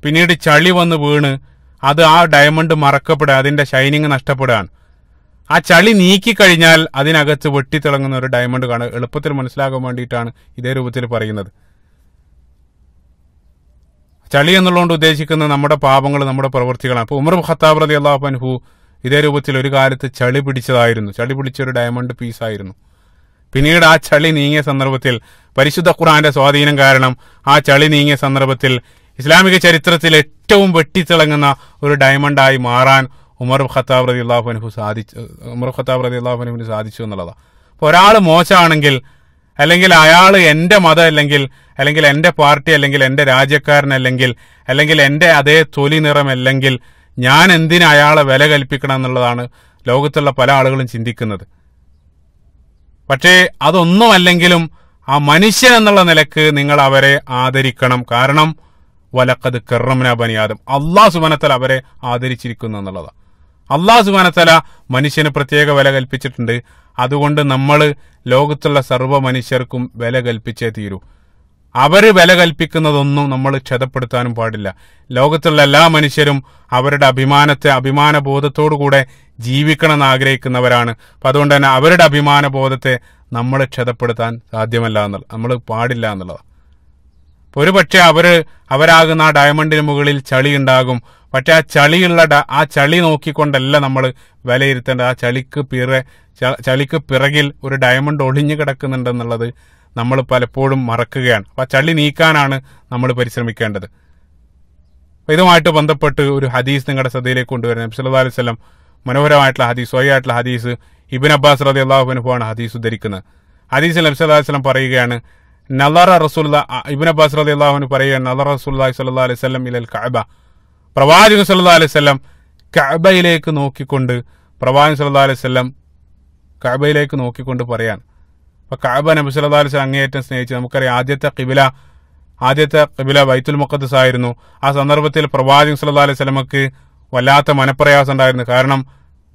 പിന്നീട് ചളി വന്ന് വീണ് അത് ആ ഡയമണ്ട് മറക്കപ്പെടുക അതിന്റെ ഷൈനിങ് നഷ്ടപ്പെടുകയാണ് ആ ചളി നീക്കി കഴിഞ്ഞാൽ അതിനകത്ത് വെട്ടിത്തിളങ്ങുന്ന ഒരു ഡയമണ്ട് കാണുക എളുപ്പത്തിൽ മനസ്സിലാക്കാൻ വേണ്ടിയിട്ടാണ് ഇതേ രൂപത്തിൽ പറയുന്നത് ചളി എന്നുള്ളതുകൊണ്ട് ഉദ്ദേശിക്കുന്നത് നമ്മുടെ പാപങ്ങൾ നമ്മുടെ പ്രവൃത്തികളാണ് അപ്പോൾ ഉമർ ഖത്താബ് റതി അള്ളാഹു ഇതേ രൂപത്തിൽ ഒരു കാലത്ത് ചളി പിടിച്ചതായിരുന്നു ചളി പിടിച്ച ഒരു ഡയമണ്ട് പീസ് ആയിരുന്നു പിന്നീട് ആ ചളി നീങ്ങിയ സന്ദർഭത്തിൽ പരിശുദ്ധ ഖുറാന്റെ സ്വാധീനം കാരണം ആ ചളി നീങ്ങിയ സന്ദർഭത്തിൽ ഇസ്ലാമിക ചരിത്രത്തിൽ ഏറ്റവും വെട്ടിത്തിളങ്ങുന്ന ഒരു ഡയമണ്ടായി മാറാൻ ഉമർ ഖത്താബ് റതി അള്ളാഹുനഹു സാധിച്ചു ഉമർ ഖത്താബ് റതി അള്ളാഹുനഹുവിന് സാധിച്ചു എന്നുള്ളതാണ് അപ്പോൾ ഒരാൾ മോശമാണെങ്കിൽ അല്ലെങ്കിൽ അയാൾ എൻ്റെ മതം അല്ലെങ്കിൽ അല്ലെങ്കിൽ എൻ്റെ പാർട്ടി അല്ലെങ്കിൽ എൻ്റെ രാജ്യക്കാരൻ അല്ലെങ്കിൽ അല്ലെങ്കിൽ എൻ്റെ അതേ തൊലി നിറമല്ലെങ്കിൽ ഞാൻ എന്തിനു അയാളെ വില കൽപ്പിക്കണം എന്നുള്ളതാണ് ലോകത്തുള്ള പല ആളുകളും ചിന്തിക്കുന്നത് പക്ഷേ അതൊന്നുമല്ലെങ്കിലും ആ മനുഷ്യൻ എന്നുള്ള നിലക്ക് നിങ്ങൾ അവരെ ആദരിക്കണം കാരണം വലക്കത് കെറമന ബനിയാദം അള്ളാഹു സുബാനത്തല അവരെ ആദരിച്ചിരിക്കുന്നു എന്നുള്ളതാണ് അള്ളാഹു സുബാനത്തല മനുഷ്യന് പ്രത്യേക വില കൽപ്പിച്ചിട്ടുണ്ട് അതുകൊണ്ട് നമ്മൾ ലോകത്തുള്ള സർവ്വ മനുഷ്യർക്കും വില കൽപ്പിച്ചേ തീരൂ അവർ വില കൽപ്പിക്കുന്നതൊന്നും നമ്മൾ ക്ഷതപ്പെടുത്താനും പാടില്ല ലോകത്തുള്ള എല്ലാ മനുഷ്യരും അവരുടെ അഭിമാനത്തെ അഭിമാനബോധത്തോടു കൂടെ ജീവിക്കണമെന്ന് ആഗ്രഹിക്കുന്നവരാണ് അപ്പം അതുകൊണ്ട് തന്നെ അവരുടെ അഭിമാനബോധത്തെ നമ്മൾ ക്ഷതപ്പെടുത്താൻ സാധ്യമല്ല എന്നുള്ളത് നമ്മൾ പാടില്ല എന്നുള്ളതാണ് ഒരുപക്ഷെ അവര് അവരാകുന്ന ആ ഡയമണ്ടിന് മുകളിൽ ചളി ഉണ്ടാകും പക്ഷെ ആ ചളിയുള്ള ആ ചളി നോക്കിക്കൊണ്ടല്ല നമ്മൾ വിലയിരുത്തേണ്ടത് ആ ചളിക്ക് പിറ ചളിക്ക് പിറകിൽ ഒരു ഡയമണ്ട് ഒളിഞ്ഞു കിടക്കുന്നുണ്ടെന്നുള്ളത് നമ്മൾ പലപ്പോഴും മറക്കുകയാണ് അപ്പോൾ ആ ചളി നീക്കാനാണ് നമ്മൾ പരിശ്രമിക്കേണ്ടത് ഇതുമായിട്ട് ബന്ധപ്പെട്ട് ഒരു ഹദീസ് നിങ്ങളുടെ ശ്രദ്ധയിലേക്ക് കൊണ്ടുവരുന്നത് നബ്സല്ലാ അലൈഹി വസല്ലം മനോഹരമായിട്ടുള്ള ഹദീസ് സ്വയമായിട്ടുള്ള ഹദീസ് ഇബിൻ അബ്ബാസ് റതി ആണ് ഹദീസ് ഉദ്ധരിക്കുന്നത് ഹദീസിൽ നബ്സല്ലാ അലൈഹി വസല്ലം പറയുകയാണ് നലറ റസൂല ഇബിൻ അബ്ബാസ് അലി അള്ളാഹുവിന് പറയുകയാണ് നലറ റസൂല്ലാഹി സ്വല്ലാ അലൈഹി സ്വലം ഇലൽ കഅബ പ്രവാചകൻ സല്ലാ അലൈഹി സ്വലം കഅബയിലേക്ക് നോക്കിക്കൊണ്ട് പ്രവാചകൻ സല്ലാ അലൈഹി സ്വലം കഅബയിലേക്ക് നോക്കിക്കൊണ്ട് പറയാൻ അപ്പോൾ കഅബ നബി സല്ലാ അലൈഹി സ്വലം അങ്ങേയറ്റം സ്നേഹിച്ചു നമുക്കറിയാം ആദ്യത്തെ കിബില ആദ്യത്തെ കിബില ബൈത്തുൽ മുഖദ്സ് ആയിരുന്നു ആ സന്ദർഭത്തിൽ പ്രവാചകൻ സല്ലാ അലൈഹി സ്വലമക്ക് വല്ലാത്ത മനപ്രയാസം ഉണ്ടായിരുന്നു കാരണം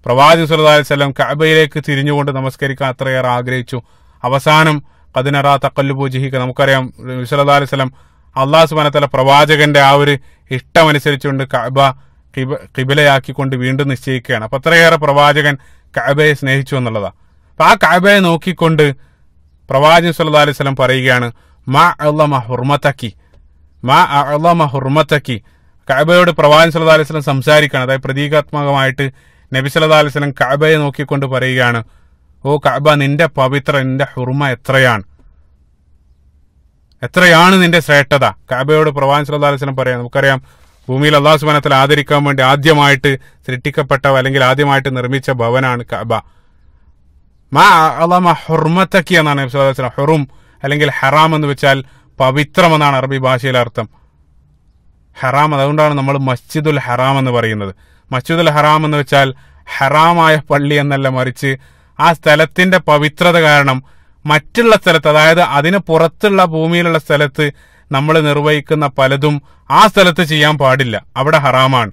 പ്രവാചകൻ സല്ലാ അലൈഹി സ്വലം കഅബയിലേക്ക് തിരിഞ്ഞുകൊണ്ട് നമസ്കരിക്കാൻ അത്രയേറെ ആഗ്രഹിച്ചു അവസാനം കദിനറ തക്കല്ലുപൂജിഹിക്ക നമുക്കറിയാം സല്ലാ സ്വലം അള്ളാഹു സുബാനത്തല പ്രവാചകന്റെ ആ ഒരു ഇഷ്ടമനുസരിച്ചുകൊണ്ട് കഅബ കിബിലയാക്കിക്കൊണ്ട് വീണ്ടും നിശ്ചയിക്കുകയാണ് അപ്പൊ അത്രയേറെ പ്രവാചകൻ കഅബയെ സ്നേഹിച്ചു എന്നുള്ളതാണ് അപ്പം ആ കഅബയെ നോക്കിക്കൊണ്ട് പ്രവാചകൻ അലൈഹി സ്വലം പറയുകയാണ് മാ അള്ളമ ഹുർമത്തക്കി മാ അള്ളമ ഹുർമത്തക്കി കഅബയോട് പ്രവാചകൻ അലൈഹി സ്വലം സംസാരിക്കുകയാണ് അതായത് പ്രതീകാത്മകമായിട്ട് നബി സല്ലാ സ്വലം കഅബയെ നോക്കിക്കൊണ്ട് പറയുകയാണ് ഓ കഅബ നിന്റെ പവിത്ര നിന്റെ ഹുർമ എത്രയാണ് എത്രയാണ് നിന്റെ ശ്രേഷ്ഠത കഅബയോട് പ്രവാൻ സല്ലാ അലിസ്ലം പറയാം നമുക്കറിയാം ഭൂമിയിൽ അള്ളാഹു തആല ആദരിക്കാൻ വേണ്ടി ആദ്യമായിട്ട് സൃഷ്ടിക്കപ്പെട്ട അല്ലെങ്കിൽ ആദ്യമായിട്ട് നിർമ്മിച്ച ഭവനാണ് കഅബ മാ അള്ളാമ ഹുർമത്തക്കി എന്നാണ് നബ്സുല്ലാസ്ലം ഹുറും അല്ലെങ്കിൽ ഹറാം എന്ന് വെച്ചാൽ പവിത്രം എന്നാണ് അറബി ഭാഷയിലെ അർത്ഥം ഹറാം അതുകൊണ്ടാണ് നമ്മൾ മസ്ജിദുൽ ഹറാം എന്ന് പറയുന്നത് മസ്ജിദുൽ ഹറാം എന്ന് വെച്ചാൽ ഹറാമായ പള്ളി എന്നല്ല മറിച്ച് ആ സ്ഥലത്തിന്റെ പവിത്രത കാരണം മറ്റുള്ള സ്ഥലത്ത് അതായത് അതിന് പുറത്തുള്ള ഭൂമിയിലുള്ള സ്ഥലത്ത് നമ്മൾ നിർവഹിക്കുന്ന പലതും ആ സ്ഥലത്ത് ചെയ്യാൻ പാടില്ല അവിടെ ഹറാമാണ്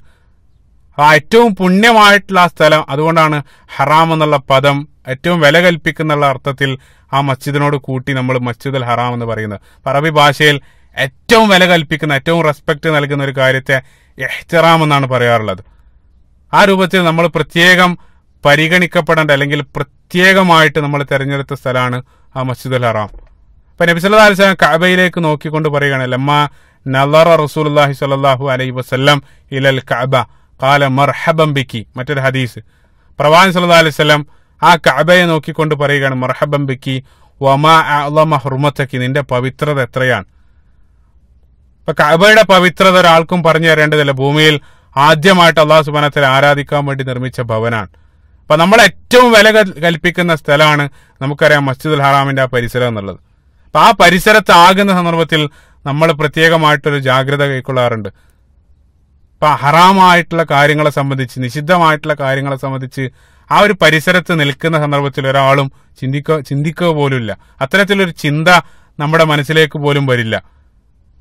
ആ ഏറ്റവും പുണ്യമായിട്ടുള്ള ആ സ്ഥലം അതുകൊണ്ടാണ് ഹറാം എന്നുള്ള പദം ഏറ്റവും വില കൽപ്പിക്കുന്നുള്ള അർത്ഥത്തിൽ ആ മസ്ജിദിനോട് കൂട്ടി നമ്മൾ മസ്ജിദ് അൽ ഹറാം എന്ന് പറയുന്നത് അറബി ഭാഷയിൽ ഏറ്റവും വില കൽപ്പിക്കുന്ന ഏറ്റവും റെസ്പെക്ട് നൽകുന്ന ഒരു കാര്യത്തെ എഹ്റാം എന്നാണ് പറയാറുള്ളത് ആ രൂപത്തിൽ നമ്മൾ പ്രത്യേകം പരിഗണിക്കപ്പെടേണ്ട അല്ലെങ്കിൽ പ്രത്യേകമായിട്ട് നമ്മൾ തിരഞ്ഞെടുത്ത സ്ഥലമാണ് ആ മസ്ജിദുൽ ഹറാം അപ്പൊ നബിസല്ലാ അലിസ്ലാം കഅബയിലേക്ക് നോക്കിക്കൊണ്ട് പറയുകയാണ് ലമ്മ നല്ലറ അല്ലാഹി സ്വല്ലല്ലാഹു അലൈഹി വസല്ലം ഇലൽ കഅബ കാല മർഹബം ബിക്കി മറ്റൊരു ഹദീസ് പ്രവാൻ സല്ലാ അലിസ്ലം ആ കഅബയെ നോക്കിക്കൊണ്ട് പറയുകയാണ് മർഹബം ബിക്കി വമാ ഹുർമത്തക്കി നിന്റെ പവിത്രത എത്രയാണ് ഇപ്പൊ കഅബയുടെ പവിത്രത ഒരാൾക്കും പറഞ്ഞു തരേണ്ടതല്ല ഭൂമിയിൽ ആദ്യമായിട്ട് അള്ളാഹു സുബാനത്തിൽ ആരാധിക്കാൻ വേണ്ടി നിർമ്മിച്ച ഭവനാണ് അപ്പൊ നമ്മൾ ഏറ്റവും വില കൽപ്പിക്കുന്ന സ്ഥലമാണ് നമുക്കറിയാം മസ്ജിദുൽ ഹറാമിന്റെ ആ പരിസരം എന്നുള്ളത് അപ്പൊ ആ പരിസരത്താകുന്ന സന്ദർഭത്തിൽ നമ്മൾ പ്രത്യേകമായിട്ടൊരു ജാഗ്രത കൈക്കൊള്ളാറുണ്ട് അപ്പൊ ഹറാമായിട്ടുള്ള കാര്യങ്ങളെ സംബന്ധിച്ച് നിഷിദ്ധമായിട്ടുള്ള കാര്യങ്ങളെ സംബന്ധിച്ച് ആ ഒരു പരിസരത്ത് നിൽക്കുന്ന സന്ദർഭത്തിൽ ഒരാളും ചിന്തിക്കുക ചിന്തിക്കുക പോലുമില്ല അത്തരത്തിലൊരു ചിന്ത നമ്മുടെ മനസ്സിലേക്ക് പോലും വരില്ല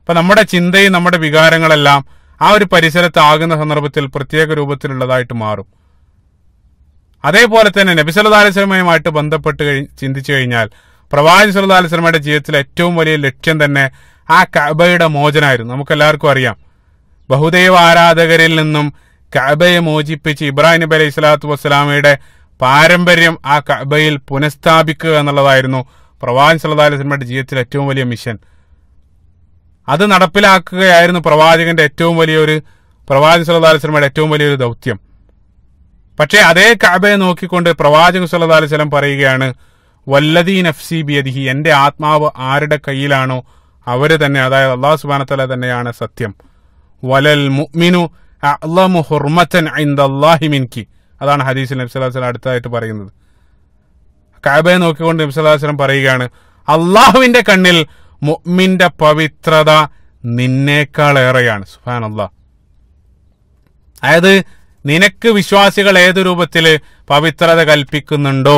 അപ്പൊ നമ്മുടെ ചിന്തയും നമ്മുടെ വികാരങ്ങളെല്ലാം ആ ഒരു പരിസരത്താകുന്ന സന്ദർഭത്തിൽ പ്രത്യേക രൂപത്തിലുള്ളതായിട്ട് മാറും അതേപോലെ തന്നെ നബി സല്ലാ അലിസ്ലമയുമായിട്ട് ബന്ധപ്പെട്ട് കഴി ചിന്തിച്ചു കഴിഞ്ഞാൽ പ്രവാചി സല്ലാ അലിസ്ലമയുടെ ജീവിതത്തിലെ ഏറ്റവും വലിയ ലക്ഷ്യം തന്നെ ആ കബയുടെ മോചനമായിരുന്നു നമുക്ക് എല്ലാവർക്കും അറിയാം ബഹുദൈവ ആരാധകരിൽ നിന്നും കബയെ മോചിപ്പിച്ച് ഇബ്രാഹിം നബി അലൈഹി സ്വലാത്തു വസ്സലാമയുടെ പാരമ്പര്യം ആ കബയിൽ പുനഃസ്ഥാപിക്കുക എന്നുള്ളതായിരുന്നു പ്രവാചൻ സല്ലാ അലിസ്ലമയുടെ ജീവിതത്തിലെ ഏറ്റവും വലിയ മിഷൻ അത് നടപ്പിലാക്കുകയായിരുന്നു പ്രവാചകന്റെ ഏറ്റവും വലിയൊരു പ്രവാചൻ സല്ലാ അലിസ്ലമയുടെ ഏറ്റവും വലിയൊരു ദൗത്യം പക്ഷേ അതേ കഅബയെ നോക്കിക്കൊണ്ട് പ്രവാചക സല്ലല്ലാഹു അലൈഹി വസല്ലം പറയുകയാണ് വല്ലതീ നഫ്സി ബിയദിഹി എന്റെ ആത്മാവ് ആരുടെ കയ്യിലാണോ അവര് തന്നെ അതായത് അള്ളാഹു സുബാനത്തല തന്നെയാണ് സത്യം വലൽ മുഅ്മിനു അഅ്ലമു ഹുർമതൻ ഇൻദല്ലാഹി മിൻകി അതാണ് ഹദീസിൽ നബി സല്ലല്ലാഹു അലൈഹി അടുത്തായിട്ട് പറയുന്നത് കഅബയെ നോക്കിക്കൊണ്ട് നബി സല്ലല്ലാഹു അലൈഹി പറയുകയാണ് അള്ളാഹുവിന്റെ കണ്ണിൽ മുഅ്മിന്റെ പവിത്രത നിന്നേക്കാളേറെയാണ് സുബാൻ അള്ളാഹ് അതായത് നിനക്ക് വിശ്വാസികൾ ഏതു രൂപത്തിൽ പവിത്രത കൽപ്പിക്കുന്നുണ്ടോ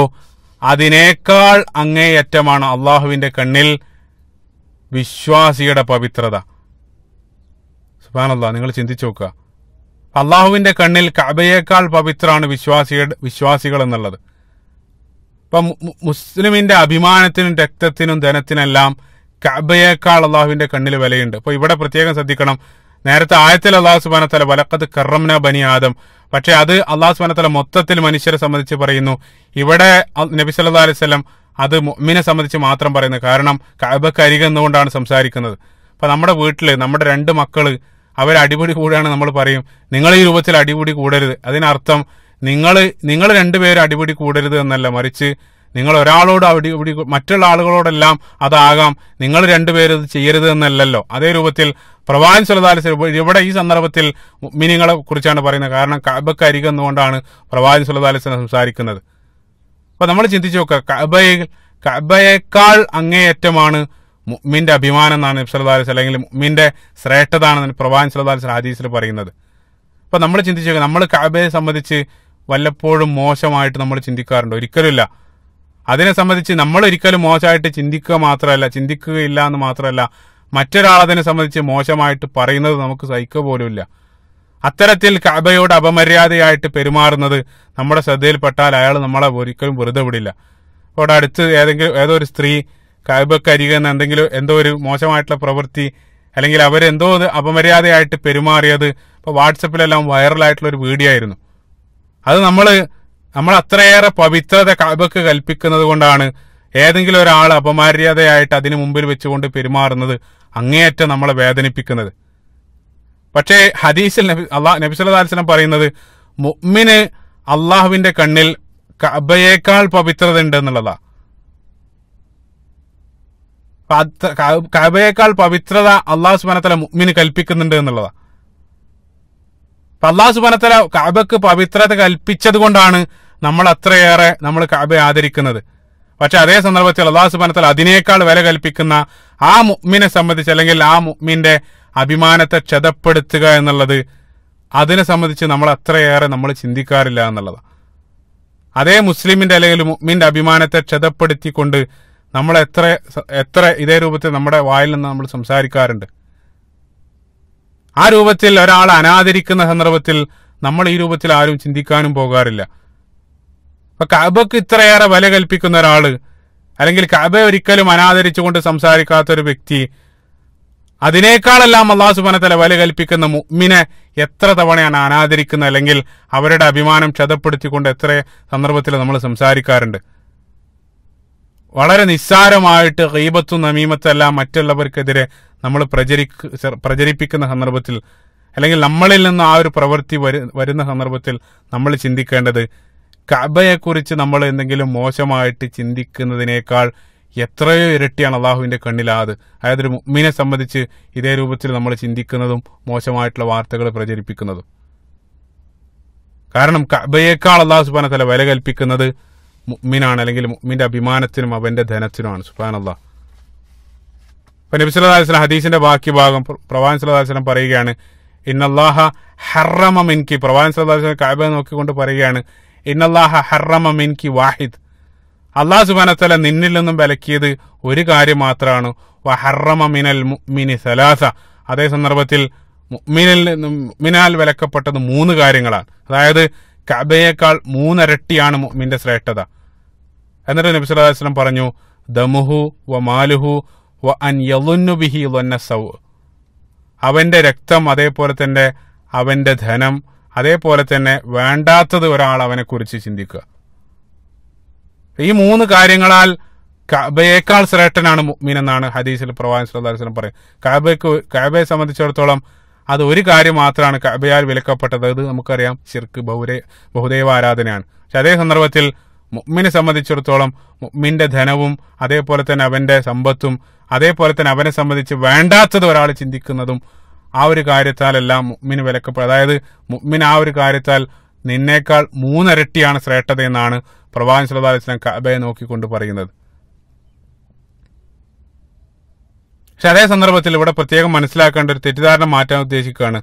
അതിനേക്കാൾ അങ്ങേയറ്റമാണ് അള്ളാഹുവിന്റെ കണ്ണിൽ വിശ്വാസിയുടെ പവിത്രത സുബാനല്ല നിങ്ങൾ ചിന്തിച്ചു നോക്കുക അള്ളാഹുവിന്റെ കണ്ണിൽ കബയേക്കാൾ പവിത്രമാണ് വിശ്വാസിയുടെ വിശ്വാസികൾ എന്നുള്ളത് ഇപ്പം മുസ്ലിമിന്റെ അഭിമാനത്തിനും രക്തത്തിനും ധനത്തിനെല്ലാം കബയേക്കാൾ അള്ളാഹുവിന്റെ കണ്ണിൽ വിലയുണ്ട് അപ്പോൾ ഇവിടെ പ്രത്യേകം ശ്രദ്ധിക്കണം നേരത്തെ ആയത്തിൽ അള്ളാഹു തല വലക്കത്ത് കറംന ബനി ആദം പക്ഷെ അത് അള്ളാഹു തല മൊത്തത്തിൽ മനുഷ്യരെ സംബന്ധിച്ച് പറയുന്നു ഇവിടെ നബി സല്ലാ അലൈഹി സ്വലം അത് മുഅ്മിനെ സംബന്ധിച്ച് മാത്രം പറയുന്നത് കാരണം കഅബക്ക് അരികെന്നുകൊണ്ടാണ് സംസാരിക്കുന്നത് അപ്പൊ നമ്മുടെ വീട്ടില് നമ്മുടെ രണ്ട് മക്കള് അവർ അടിപൊളി കൂടാണ് നമ്മൾ പറയും നിങ്ങൾ ഈ രൂപത്തിൽ അടിപൊളി കൂടരുത് അതിനർത്ഥം നിങ്ങൾ നിങ്ങൾ രണ്ടുപേരും അടിപൊളി കൂടരുത് എന്നല്ല മറിച്ച് നിങ്ങൾ ഒരാളോട് അവിടെ ഇവിടെ മറ്റുള്ള ആളുകളോടെല്ലാം അതാകാം നിങ്ങൾ രണ്ടുപേരും ഇത് ചെയ്യരുത് എന്നല്ലല്ലോ അതേ രൂപത്തിൽ പ്രവാൻ സുലതാലിസ്ലം ഇവിടെ ഈ സന്ദർഭത്തിൽ മിനിങ്ങളെ കുറിച്ചാണ് പറയുന്നത് കാരണം കബക്കരികെന്നുകൊണ്ടാണ് പ്രവാൻ സുലതാലിസ്ലം സംസാരിക്കുന്നത് അപ്പോൾ നമ്മൾ ചിന്തിച്ചു നോക്കുക കബയെ കബയേക്കാൾ അങ്ങേയറ്റമാണ് മുഅ്മിന്റെ അഭിമാനം എന്നാണ് നബ്സലി അല്ലെങ്കിൽ മുഅ്മിന്റെ ശ്രേഷ്ഠതാണെന്ന് പ്രവാൻ സലതാൽ ഹദീസിൽ പറയുന്നത് അപ്പോൾ നമ്മൾ ചിന്തിച്ചു നമ്മൾ കഅബയെ സംബന്ധിച്ച് വല്ലപ്പോഴും മോശമായിട്ട് നമ്മൾ ചിന്തിക്കാറുണ്ട് ഒരിക്കലുമില്ല അതിനെ സംബന്ധിച്ച് നമ്മൾ ഒരിക്കലും മോശമായിട്ട് ചിന്തിക്കുക മാത്രമല്ല ചിന്തിക്കുകയില്ല എന്ന് മാത്രമല്ല മറ്റൊരാളതിനെ അതിനെ സംബന്ധിച്ച് മോശമായിട്ട് പറയുന്നത് നമുക്ക് സഹിക്കുക പോലുമില്ല അത്തരത്തിൽ കഅബയോട് അപമര്യാദയായിട്ട് പെരുമാറുന്നത് നമ്മുടെ ശ്രദ്ധയിൽപ്പെട്ടാൽ അയാൾ നമ്മളെ ഒരിക്കലും വെറുതെ വിടില്ല അവിടെ അടുത്ത് ഏതെങ്കിലും ഏതോ ഒരു സ്ത്രീ കഅബക്കരികുന്ന എന്തെങ്കിലും എന്തോ ഒരു മോശമായിട്ടുള്ള പ്രവൃത്തി അല്ലെങ്കിൽ അവരെന്തോ അപമര്യാദയായിട്ട് പെരുമാറിയത് ഇപ്പോൾ വാട്സപ്പിലെല്ലാം വൈറലായിട്ടുള്ള ഒരു വീഡിയോ ആയിരുന്നു അത് നമ്മൾ നമ്മൾ അത്രയേറെ പവിത്രത കഅബക്ക് കൽപ്പിക്കുന്നത് കൊണ്ടാണ് ഏതെങ്കിലും ഒരാൾ അപമര്യാദയായിട്ട് അതിനു മുമ്പിൽ വെച്ചുകൊണ്ട് പെരുമാറുന്നത് അങ്ങേയറ്റം നമ്മളെ വേദനിപ്പിക്കുന്നത് പക്ഷേ ഹദീസിൽ നബി അള്ളാഹ് നബി സല്ലാ അലിസ്ലം പറയുന്നത് മുഹ്മിന് അള്ളാഹുവിന്റെ കണ്ണിൽ കഅബയേക്കാൾ പവിത്രത ഉണ്ട് എന്നുള്ളതാ കഅബയേക്കാൾ പവിത്രത അള്ളാഹു സുബാനത്തല മുഹ്മിന് കൽപ്പിക്കുന്നുണ്ട് എന്നുള്ളതാ അള്ളാഹു സുബാനത്തല കഅബക്ക് പവിത്രത കൽപ്പിച്ചത് കൊണ്ടാണ് നമ്മൾ അത്രയേറെ നമ്മൾ കഅബയെ ആദരിക്കുന്നത് പക്ഷെ അതേ സന്ദർഭത്തിൽ അള്ളാഹു സുബാനത്തല അതിനേക്കാൾ വില കൽപ്പിക്കുന്ന ആ മുഅ്മിനെ സംബന്ധിച്ച് അല്ലെങ്കിൽ ആ മുഅ്മിന്റെ അഭിമാനത്തെ ക്ഷതപ്പെടുത്തുക എന്നുള്ളത് അതിനെ സംബന്ധിച്ച് നമ്മൾ അത്രയേറെ നമ്മൾ ചിന്തിക്കാറില്ല എന്നുള്ളതാണ് അതേ മുസ്ലിമിന്റെ അല്ലെങ്കിൽ മുഅ്മിന്റെ അഭിമാനത്തെ ക്ഷതപ്പെടുത്തിക്കൊണ്ട് നമ്മൾ എത്ര എത്ര ഇതേ രൂപത്തിൽ നമ്മുടെ വായിൽ നിന്ന് നമ്മൾ സംസാരിക്കാറുണ്ട് ആ രൂപത്തിൽ ഒരാൾ അനാദരിക്കുന്ന സന്ദർഭത്തിൽ നമ്മൾ ഈ രൂപത്തിൽ ആരും ചിന്തിക്കാനും പോകാറില്ല അപ്പൊ കഅബക്ക് ഇത്രയേറെ വില കൽപ്പിക്കുന്ന ഒരാള് അല്ലെങ്കിൽ കഅബയെ ഒരിക്കലും അനാദരിച്ചുകൊണ്ട് സംസാരിക്കാത്ത ഒരു വ്യക്തി അതിനേക്കാളെല്ലാം അള്ളാഹു സുബാനത്തല വില കൽപ്പിക്കുന്ന മുമ്മിനെ എത്ര തവണയാണ് അനാദരിക്കുന്നത് അല്ലെങ്കിൽ അവരുടെ അഭിമാനം ക്ഷതപ്പെടുത്തിക്കൊണ്ട് എത്ര സന്ദർഭത്തിൽ നമ്മൾ സംസാരിക്കാറുണ്ട് വളരെ നിസ്സാരമായിട്ട് ഹീബത്തും നമീമത്തെല്ലാം മറ്റുള്ളവർക്കെതിരെ നമ്മൾ പ്രചരി പ്രചരിപ്പിക്കുന്ന സന്ദർഭത്തിൽ അല്ലെങ്കിൽ നമ്മളിൽ നിന്ന് ആ ഒരു പ്രവൃത്തി വരുന്ന സന്ദർഭത്തിൽ നമ്മൾ ചിന്തിക്കേണ്ടത് കബയെക്കുറിച്ച് നമ്മൾ എന്തെങ്കിലും മോശമായിട്ട് ചിന്തിക്കുന്നതിനേക്കാൾ എത്രയോ ഇരട്ടിയാണ് അള്ളാഹുവിൻ്റെ കണ്ണിലാത് അതായത് ഒരു മുമ്മിനെ സംബന്ധിച്ച് ഇതേ രൂപത്തിൽ നമ്മൾ ചിന്തിക്കുന്നതും മോശമായിട്ടുള്ള വാർത്തകൾ പ്രചരിപ്പിക്കുന്നതും കാരണം കബയേക്കാൾ അള്ളാഹു സുബാന തല വില കൽപ്പിക്കുന്നത് മുഅ്മിനാണ് അല്ലെങ്കിൽ മുഅ്മിന്റെ അഭിമാനത്തിനും അവന്റെ ധനത്തിനുമാണ് സുബാനല്ല അപ്പൊ നബി സല്ലാ വസ്ലം ഹദീസിന്റെ ബാക്കി ഭാഗം പ്രവാൻ സല്ലാ വസ്ലം പറയുകയാണ് ഇന്നല്ലാഹ ഹറമ മിൻകി പ്രവാൻ സല്ലാ വസ്ലം കാബ നോക്കിക്കൊണ്ട് പറയുകയാണ് ഇന്നല്ലാഹ ഹറമ മിൻകി വാഹിദ് അള്ളാഹു സുബാനത്തല നിന്നിൽ നിന്നും വിലക്കിയത് ഒരു കാര്യം മാത്രമാണ് വ മിനൽ മുഅ്മിനി സലാസ അതേ സന്ദർഭത്തിൽ മുഅ്മിനിൽ നിന്നും വിലക്കപ്പെട്ടത് മൂന്ന് കാര്യങ്ങളാണ് അതായത് കബയേക്കാൾ മൂന്നരട്ടിയാണ് മുഅ്മിന്റെ ശ്രേഷ്ഠത എന്നിട്ട് നബി സല്ലല്ലാഹു അലൈഹി വസല്ലം പറഞ്ഞു ദമുഹു വ മാലുഹു വ അൻ യളുന്നു ബിഹി സൗ അവന്റെ രക്തം അതേപോലെ തന്നെ അവന്റെ ധനം അതേപോലെ തന്നെ വേണ്ടാത്തത് ഒരാൾ അവനെക്കുറിച്ച് ചിന്തിക്കുക ഈ മൂന്ന് കാര്യങ്ങളാൽ കബയേക്കാൾ ശ്രേഷ്ഠനാണ് മുഅ്മിൻ എന്നാണ് ഹദീസിൽ പ്രവാഹി സല്ലാ വസ്ലം പറയുന്നത് കാബയ്ക്ക് കാബയെ സംബന്ധിച്ചിടത്തോളം അത് ഒരു കാര്യം മാത്രമാണ് കബയാൽ വിലക്കപ്പെട്ടത് അത് നമുക്കറിയാം ചിർക്ക് ബൗരേ ബഹുദൈവ ആരാധനയാണ് പക്ഷെ അതേ സന്ദർഭത്തിൽ മുമ്മിനെ സംബന്ധിച്ചിടത്തോളം മുമ്മിന്റെ ധനവും അതേപോലെ തന്നെ അവന്റെ സമ്പത്തും അതേപോലെ തന്നെ അവനെ സംബന്ധിച്ച് വേണ്ടാത്തത് ഒരാൾ ചിന്തിക്കുന്നതും ആ ഒരു കാര്യത്താലെല്ലാം മുമ്മിന് വിലക്കപ്പെടും അതായത് മുമ്മിൻ ആ ഒരു കാര്യത്താൽ നിന്നേക്കാൾ മൂന്നരട്ടിയാണ് ശ്രേഷ്ഠത എന്നാണ് പ്രവാചൻ സുല്ലാ കബയെ നോക്കിക്കൊണ്ട് പറയുന്നത് പക്ഷെ അതേ സന്ദർഭത്തിൽ ഇവിടെ പ്രത്യേകം മനസ്സിലാക്കേണ്ട ഒരു തെറ്റിദ്ധാരണ മാറ്റാൻ ഉദ്ദേശിക്കുകയാണ്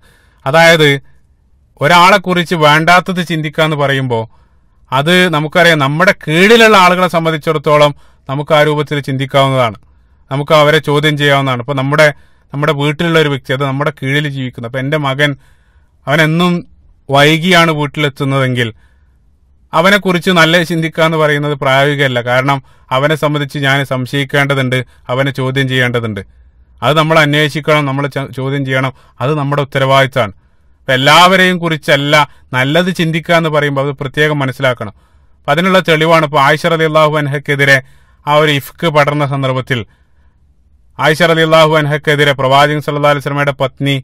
അതായത് ഒരാളെ കുറിച്ച് വേണ്ടാത്തത് ചിന്തിക്കുക എന്ന് പറയുമ്പോൾ അത് നമുക്കറിയാം നമ്മുടെ കീഴിലുള്ള ആളുകളെ സംബന്ധിച്ചിടത്തോളം നമുക്ക് ആ രൂപത്തിൽ ചിന്തിക്കാവുന്നതാണ് നമുക്ക് അവരെ ചോദ്യം ചെയ്യാവുന്നതാണ് ഇപ്പോൾ നമ്മുടെ നമ്മുടെ വീട്ടിലുള്ള ഒരു വ്യക്തി അത് നമ്മുടെ കീഴിൽ ജീവിക്കുന്നത് അപ്പോൾ എൻ്റെ മകൻ അവനെന്നും വൈകിയാണ് വീട്ടിലെത്തുന്നതെങ്കിൽ അവനെക്കുറിച്ച് നല്ല ചിന്തിക്കുക എന്ന് പറയുന്നത് പ്രായോഗികമല്ല കാരണം അവനെ സംബന്ധിച്ച് ഞാൻ സംശയിക്കേണ്ടതുണ്ട് അവനെ ചോദ്യം ചെയ്യേണ്ടതുണ്ട് അത് നമ്മൾ അന്വേഷിക്കണം നമ്മൾ ചോദ്യം ചെയ്യണം അത് നമ്മുടെ ഉത്തരവാദിത്തമാണ് അപ്പം എല്ലാവരെയും കുറിച്ചല്ല നല്ലത് ചിന്തിക്കുക എന്ന് പറയുമ്പോൾ അത് പ്രത്യേകം മനസ്സിലാക്കണം അപ്പം അതിനുള്ള തെളിവാണ് ഇപ്പോൾ ആയിഷ അലി അള്ളാഹു അൻഹക്കെതിരെ ആ ഒരു ഇഫ്ക്ക് പഠന സന്ദർഭത്തിൽ ആയിഷ അലി അള്ളാഹു അൻഹക്കെതിരെ പ്രവാചകൻ സല്ലാ അലൈഹി സ്വലമയുടെ പത്നി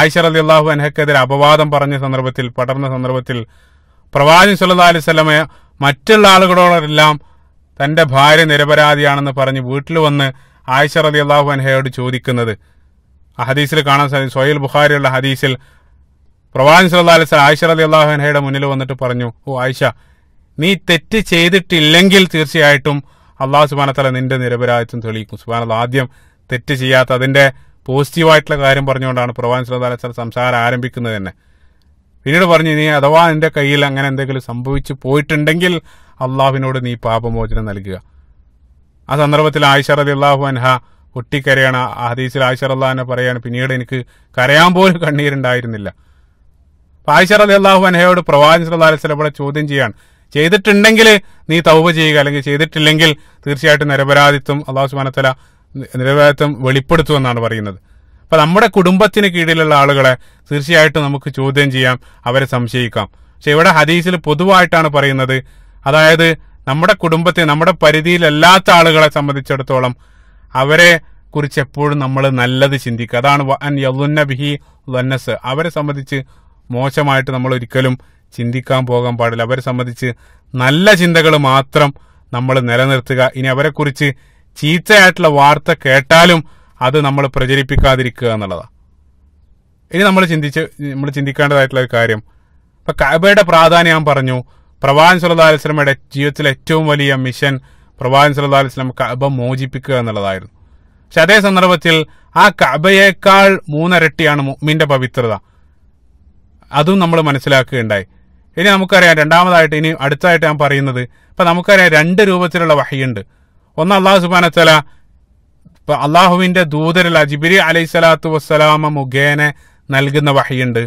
ആയിഷ അലി അള്ളാഹു അൻഹക്കെതിരെ അപവാദം പറഞ്ഞ സന്ദർഭത്തിൽ പടർന്ന സന്ദർഭത്തിൽ പ്രവാചകൻ സല്ലു അലൈഹി സ്വലമയെ മറ്റുള്ള ആളുകളോടെല്ലാം തൻ്റെ ഭാര്യ നിരപരാധിയാണെന്ന് പറഞ്ഞ് വീട്ടിൽ വന്ന് ആയിഷ റലി അള്ളാഹു അൻഹയോട് ചോദിക്കുന്നത് ആ ഹദീസിൽ കാണാൻ സാധിക്കും സൊഹൈൽ ബുഖാരിയുള്ള ഹദീസിൽ പ്രവാചൻ സല്ലാ അലൈഹി സ്വലം ആയിഷ അലി അള്ളാഹു അൻഹയുടെ മുന്നിൽ വന്നിട്ട് പറഞ്ഞു ഓ ആയിഷ നീ തെറ്റ് ചെയ്തിട്ടില്ലെങ്കിൽ തീർച്ചയായിട്ടും അള്ളാഹു സുബാനത്തല നിന്റെ നിരപരാധിത്വം തെളിയിക്കും സുബാന ആദ്യം തെറ്റ് ചെയ്യാത്ത അതിന്റെ പോസിറ്റീവായിട്ടുള്ള കാര്യം പറഞ്ഞുകൊണ്ടാണ് പ്രവാചൻ സല്ലാ അലൈഹി സ്വലം സംസാരം ആരംഭിക്കുന്നത് തന്നെ പിന്നീട് പറഞ്ഞു നീ അഥവാ നിന്റെ കയ്യിൽ അങ്ങനെ എന്തെങ്കിലും സംഭവിച്ചു പോയിട്ടുണ്ടെങ്കിൽ അള്ളാഹുവിനോട് നീ പാപമോചനം നൽകുക ആ സന്ദർഭത്തിൽ ആയിഷ റതി അള്ളാഹു അൻഹ പൊട്ടിക്കരയാണ് ഹദീസിൽ ആയിഷ അള്ളാഹുനെ പറയാണ് പിന്നീട് എനിക്ക് കരയാൻ പോലും കണ്ണീരുണ്ടായിരുന്നില്ല അപ്പൊ ആയിഷ റതി അള്ളാഹു അൻഹയോട് പ്രവാചൻ സല്ലാ അലൈഹി സ്വലം ചോദ്യം ചെയ്യാണ് ചെയ്തിട്ടുണ്ടെങ്കിൽ നീ തൗബ ചെയ്യുക അല്ലെങ്കിൽ ചെയ്തിട്ടില്ലെങ്കിൽ തീർച്ചയായിട്ടും നിരപരാധിത്വം അള്ളാഹു സുബാനത്തല നിരപരാധിത്വം വെളിപ്പെടുത്തുമെന്നാണ് പറയുന്നത് അപ്പം നമ്മുടെ കുടുംബത്തിന് കീഴിലുള്ള ആളുകളെ തീർച്ചയായിട്ടും നമുക്ക് ചോദ്യം ചെയ്യാം അവരെ സംശയിക്കാം പക്ഷെ ഇവിടെ ഹദീസിൽ പൊതുവായിട്ടാണ് പറയുന്നത് അതായത് നമ്മുടെ കുടുംബത്തെ നമ്മുടെ പരിധിയിലല്ലാത്ത ആളുകളെ സംബന്ധിച്ചിടത്തോളം അവരെ കുറിച്ച് എപ്പോഴും നമ്മൾ നല്ലത് ചിന്തിക്കുക അതാണ് യലുന്ന ബിഹി വന്നസ് അവരെ സംബന്ധിച്ച് മോശമായിട്ട് നമ്മൾ ഒരിക്കലും ചിന്തിക്കാൻ പോകാൻ പാടില്ല അവരെ സംബന്ധിച്ച് നല്ല ചിന്തകൾ മാത്രം നമ്മൾ നിലനിർത്തുക ഇനി അവരെക്കുറിച്ച് ചീത്തയായിട്ടുള്ള വാർത്ത കേട്ടാലും അത് നമ്മൾ പ്രചരിപ്പിക്കാതിരിക്കുക എന്നുള്ളതാണ് ഇനി നമ്മൾ ചിന്തിച്ച് നമ്മൾ ചിന്തിക്കേണ്ടതായിട്ടുള്ള ഒരു കാര്യം ഇപ്പം കബയുടെ പ്രാധാന്യം ഞാൻ പറഞ്ഞു പ്രവാൻ സല്ലാ അലിസ്ലമയുടെ ജീവിതത്തിലെ ഏറ്റവും വലിയ മിഷൻ പ്രവാൻ സല്ലാ അലിസ്ലം കഅബ മോചിപ്പിക്കുക എന്നുള്ളതായിരുന്നു പക്ഷെ അതേ സന്ദർഭത്തിൽ ആ കഅബയേക്കാൾ മൂന്നരട്ടിയാണ് മുഅ്മിന്റെ പവിത്രത അതും നമ്മൾ മനസ്സിലാക്കുകയുണ്ടായി ഇനി നമുക്കറിയാം രണ്ടാമതായിട്ട് ഇനി അടുത്തായിട്ട് ഞാൻ പറയുന്നത് ഇപ്പം നമുക്കറിയാം രണ്ട് രൂപത്തിലുള്ള വഹിയുണ്ട് ഒന്ന് അള്ളാഹു സുബാനത്തല ഇപ്പം അള്ളാഹുവിൻ്റെ ദൂതരല്ല ജിബിരി അലൈഹി സ്വലാത്തു വസ്സലാമ മുഖേന നൽകുന്ന വഹിയുണ്ട്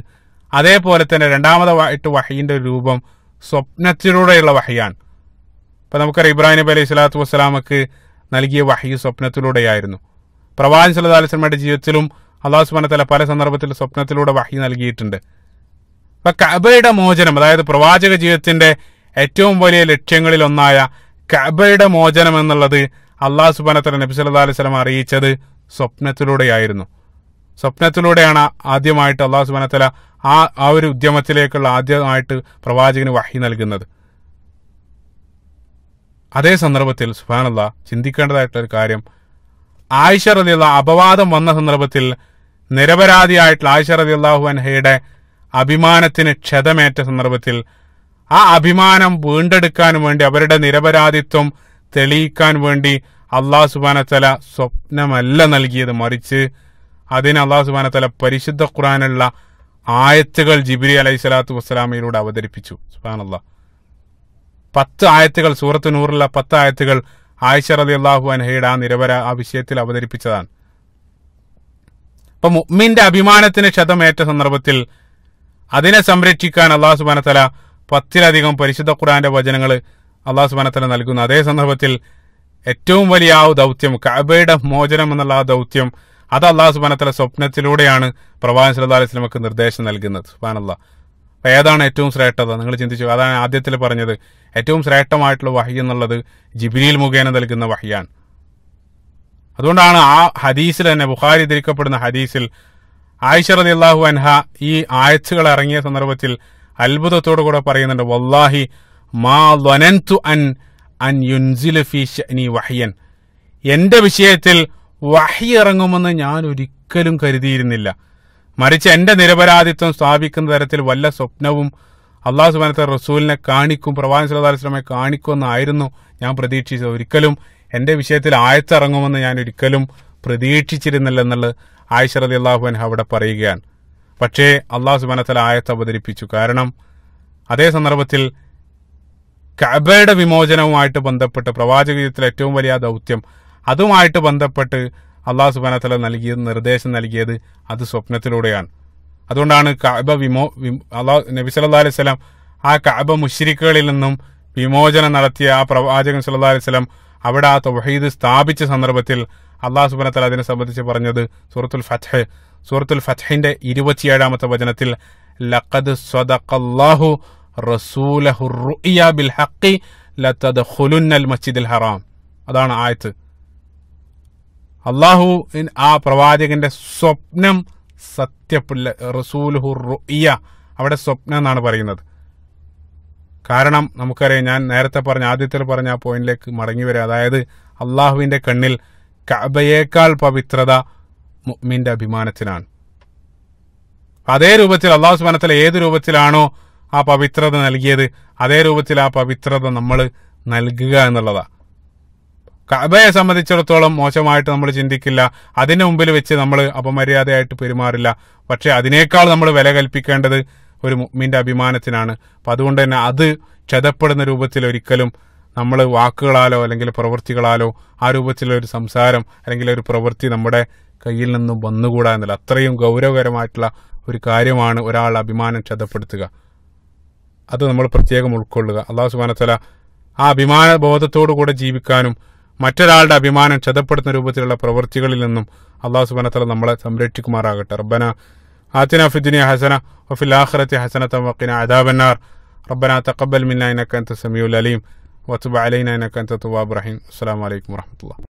അതേപോലെ തന്നെ രണ്ടാമതായിട്ട് വഹീൻ്റെ രൂപം സ്വപ്നത്തിലൂടെയുള്ള വഹിയാണ് ഇപ്പം നമുക്കറിയാം ഇബ്രാഹിം നബി അലൈഹി സ്വലാത്തു വസ്സലാമക്ക് നൽകിയ വഹി സ്വപ്നത്തിലൂടെയായിരുന്നു പ്രവാചൻ സല്ലാ അലിസ്ലമയുടെ ജീവിതത്തിലും അള്ളാഹു സുബാനത്തല പല സന്ദർഭത്തിൽ സ്വപ്നത്തിലൂടെ വഹി നൽകിയിട്ടുണ്ട് അപ്പം കബയുടെ മോചനം അതായത് പ്രവാചക ജീവിതത്തിൻ്റെ ഏറ്റവും വലിയ ലക്ഷ്യങ്ങളിൽ ഒന്നായ കബയുടെ മോചനം എന്നുള്ളത് അള്ളാഹു സുബാനത്തല നബി സല്ലാ അലിസ്ലം അറിയിച്ചത് സ്വപ്നത്തിലൂടെയായിരുന്നു സ്വപ്നത്തിലൂടെയാണ് ആദ്യമായിട്ട് അള്ളാഹു സുബാനത്തല ആ ആ ഒരു ഉദ്യമത്തിലേക്കുള്ള ആദ്യമായിട്ട് പ്രവാചകന് വഹി നൽകുന്നത് അതേ സന്ദർഭത്തിൽ സുഹാനല്ല ചിന്തിക്കേണ്ടതായിട്ടുള്ള ഒരു കാര്യം ആയിഷ റതിയുള്ള അപവാദം വന്ന സന്ദർഭത്തിൽ നിരപരാധിയായിട്ടുള്ള ആയിഷ റതി അള്ളാഹു അൻഹയുടെ അഭിമാനത്തിന് ക്ഷതമേറ്റ സന്ദർഭത്തിൽ ആ അഭിമാനം വീണ്ടെടുക്കാൻ വേണ്ടി അവരുടെ നിരപരാധിത്വം തെളിയിക്കാൻ വേണ്ടി അള്ളാഹു സുബാനത്തല സ്വപ്നമല്ല നൽകിയത് മറിച്ച് അതിന് അള്ളാഹു സുബാനത്തല പരിശുദ്ധ ഖുറാനുള്ള ആയത്തുകൾ ജിബിരി അലൈഹി സ്വലാത്തു വസ്സലാമയിലൂടെ അവതരിപ്പിച്ചു സുബാനല്ല പത്ത് ആയത്തുകൾ സൂറത്ത് നൂറിലെ പത്ത് ആയത്തുകൾ ആയിഷ റതി അള്ളാഹു അൻഹയുടെ ആ നിരവര ആ വിഷയത്തിൽ അവതരിപ്പിച്ചതാണ് അപ്പം മുഹ്മിന്റെ അഭിമാനത്തിന് ക്ഷതമേറ്റ സന്ദർഭത്തിൽ അതിനെ സംരക്ഷിക്കാൻ അള്ളാഹു തല പത്തിലധികം പരിശുദ്ധ ഖുറാന്റെ വചനങ്ങൾ അള്ളാഹു തല നൽകുന്നു അതേ സന്ദർഭത്തിൽ ഏറ്റവും വലിയ ആ ദൗത്യം കഅബയുടെ മോചനം എന്നുള്ള ആ ദൗത്യം അത് അള്ളാഹു സുബാനത്തല സ്വപ്നത്തിലൂടെയാണ് പ്രവാചകൻ സല്ലാ അലൈഹി സ്വലമക്ക് നിർദ്ദേശം നൽകുന്നത് സുബാനല്ല അപ്പോൾ ഏതാണ് ഏറ്റവും ശ്രേഷ്ഠത നിങ്ങൾ ചിന്തിച്ചു അതാണ് ആദ്യത്തിൽ പറഞ്ഞത് ഏറ്റവും ശ്രേഷ്ഠമായിട്ടുള്ള വഹി എന്നുള്ളത് ജിബിരിയിൽ മുഖേന നൽകുന്ന വഹിയാണ് അതുകൊണ്ടാണ് ആ ഹദീസിൽ തന്നെ ബുഖാരി ധരിക്കപ്പെടുന്ന ഹദീസിൽ ആയിഷ റതി അള്ളാഹു അൻഹ ഈ ആയത്തുകൾ ഇറങ്ങിയ സന്ദർഭത്തിൽ അത്ഭുതത്തോടു കൂടെ പറയുന്നുണ്ട് വല്ലാഹി മാ അൻ അൻ യുൻസിൽ ഫി ഷനി വഹിയൻ എൻ്റെ വിഷയത്തിൽ വഹി ഇറങ്ങുമെന്ന് ഞാൻ ഒരിക്കലും കരുതിയിരുന്നില്ല മറിച്ച് എന്റെ നിരപരാധിത്വം സ്ഥാപിക്കുന്ന തരത്തിൽ വല്ല സ്വപ്നവും അള്ളാഹു സുബാനത്തെ റസൂലിനെ കാണിക്കും പ്രവാഹൻ സുല്ലാസ്ലമെ കാണിക്കുമെന്നായിരുന്നു ഞാൻ പ്രതീക്ഷിച്ചത് ഒരിക്കലും എന്റെ വിഷയത്തിൽ ആയത്തിറങ്ങുമെന്ന് ഞാൻ ഒരിക്കലും പ്രതീക്ഷിച്ചിരുന്നില്ല എന്നുള്ളത് ആയിഷ റതി അൻഹ അവിടെ പറയുകയാണ് പക്ഷേ അള്ളാഹു സുബാനത്തല ആയത്ത് അവതരിപ്പിച്ചു കാരണം അതേ സന്ദർഭത്തിൽ കബയുടെ വിമോചനവുമായിട്ട് ബന്ധപ്പെട്ട് പ്രവാചക ഏറ്റവും വലിയ ദൗത്യം അതുമായിട്ട് ബന്ധപ്പെട്ട് അള്ളാഹു സുബാനത്തല നൽകിയത് നിർദ്ദേശം നൽകിയത് അത് സ്വപ്നത്തിലൂടെയാണ് അതുകൊണ്ടാണ് കഅബ വിമോ അള്ളാ നബി സല്ലാ അലൈഹി സ്വലം ആ കഅബ മുഷിരിക്കുകളിൽ നിന്നും വിമോചനം നടത്തിയ ആ പ്രവാചകൻ സല്ലാ അലൈഹി സ്വലം അവിടെ ആ തൊഹീദ് സ്ഥാപിച്ച സന്ദർഭത്തിൽ അള്ളാഹു സുബാനത്തല അതിനെ സംബന്ധിച്ച് പറഞ്ഞത് സൂറത്തുൽ ഫത്ത് സൂറത്തുൽ ഫത്തിന്റെ ഇരുപത്തിയേഴാമത്തെ വചനത്തിൽ ലഖദ് സ്വദഖല്ലാഹു റസൂലഹു ബിൽ ഹഖി ലത്തദ്ഖുലുന്നൽ മസ്ജിദുൽ ഹറാം അതാണ് ആയത്ത് അള്ളാഹു ആ പ്രവാചകന്റെ സ്വപ്നം സത്യപ്പില്ല റസൂലുഹു റുയ്യ അവിടെ സ്വപ്നം എന്നാണ് പറയുന്നത് കാരണം നമുക്കറിയാം ഞാൻ നേരത്തെ പറഞ്ഞ ആദ്യത്തിൽ പറഞ്ഞ ആ പോയിന്റിലേക്ക് മടങ്ങി വരിക അതായത് അള്ളാഹുവിന്റെ കണ്ണിൽ കബയേക്കാൾ പവിത്രത മുഅ്മിൻ്റെ അഭിമാനത്തിനാണ് അതേ രൂപത്തിൽ അള്ളാഹു സുബാനത്തിലെ ഏത് രൂപത്തിലാണോ ആ പവിത്രത നൽകിയത് അതേ രൂപത്തിൽ ആ പവിത്രത നമ്മൾ നൽകുക എന്നുള്ളതാണ് കഅബയെ സംബന്ധിച്ചിടത്തോളം മോശമായിട്ട് നമ്മൾ ചിന്തിക്കില്ല അതിന് മുമ്പിൽ വെച്ച് നമ്മൾ അപമര്യാദയായിട്ട് പെരുമാറില്ല പക്ഷേ അതിനേക്കാൾ നമ്മൾ വില കൽപ്പിക്കേണ്ടത് ഒരു മുഗ്മിൻ്റെ അഭിമാനത്തിനാണ് അപ്പം അതുകൊണ്ട് തന്നെ അത് ക്ഷതപ്പെടുന്ന രൂപത്തിൽ ഒരിക്കലും നമ്മൾ വാക്കുകളാലോ അല്ലെങ്കിൽ പ്രവൃത്തികളാലോ ആ രൂപത്തിലുള്ള ഒരു സംസാരം അല്ലെങ്കിൽ ഒരു പ്രവൃത്തി നമ്മുടെ കയ്യിൽ നിന്നും വന്നുകൂടാ എന്നല്ല അത്രയും ഗൗരവകരമായിട്ടുള്ള ഒരു കാര്യമാണ് ഒരാൾ അഭിമാനം ക്ഷതപ്പെടുത്തുക അത് നമ്മൾ പ്രത്യേകം ഉൾക്കൊള്ളുക അള്ളാഹു സുബാനത്തല ആ അഭിമാന ബോധത്തോടു കൂടെ ജീവിക്കാനും മറ്റൊരാളുടെ അഭിമാനം ചതപ്പെടുന്ന രൂപത്തിലുള്ള പ്രവൃത്തികളിൽ നിന്നും അള്ളാഹു സുബനത്തല നമ്മളെ സംരക്ഷിക്കുമാറാകട്ടെ റബ്ബന ആത്തിന ഫിദുനി ഹസന ഒഫിൽ ആഹ്റത്തി ഹസന തമ്മക്കിന് അദാബന്നാർ റബ്ബന തക്കബൽ മിന്ന അനക്കൻ സമിയുൽ അലീം വസുബ അലൈന അനക്കൻ തുബ്രാഹിം അസ്സാം വലൈക്കും വാഹമത്തല്ല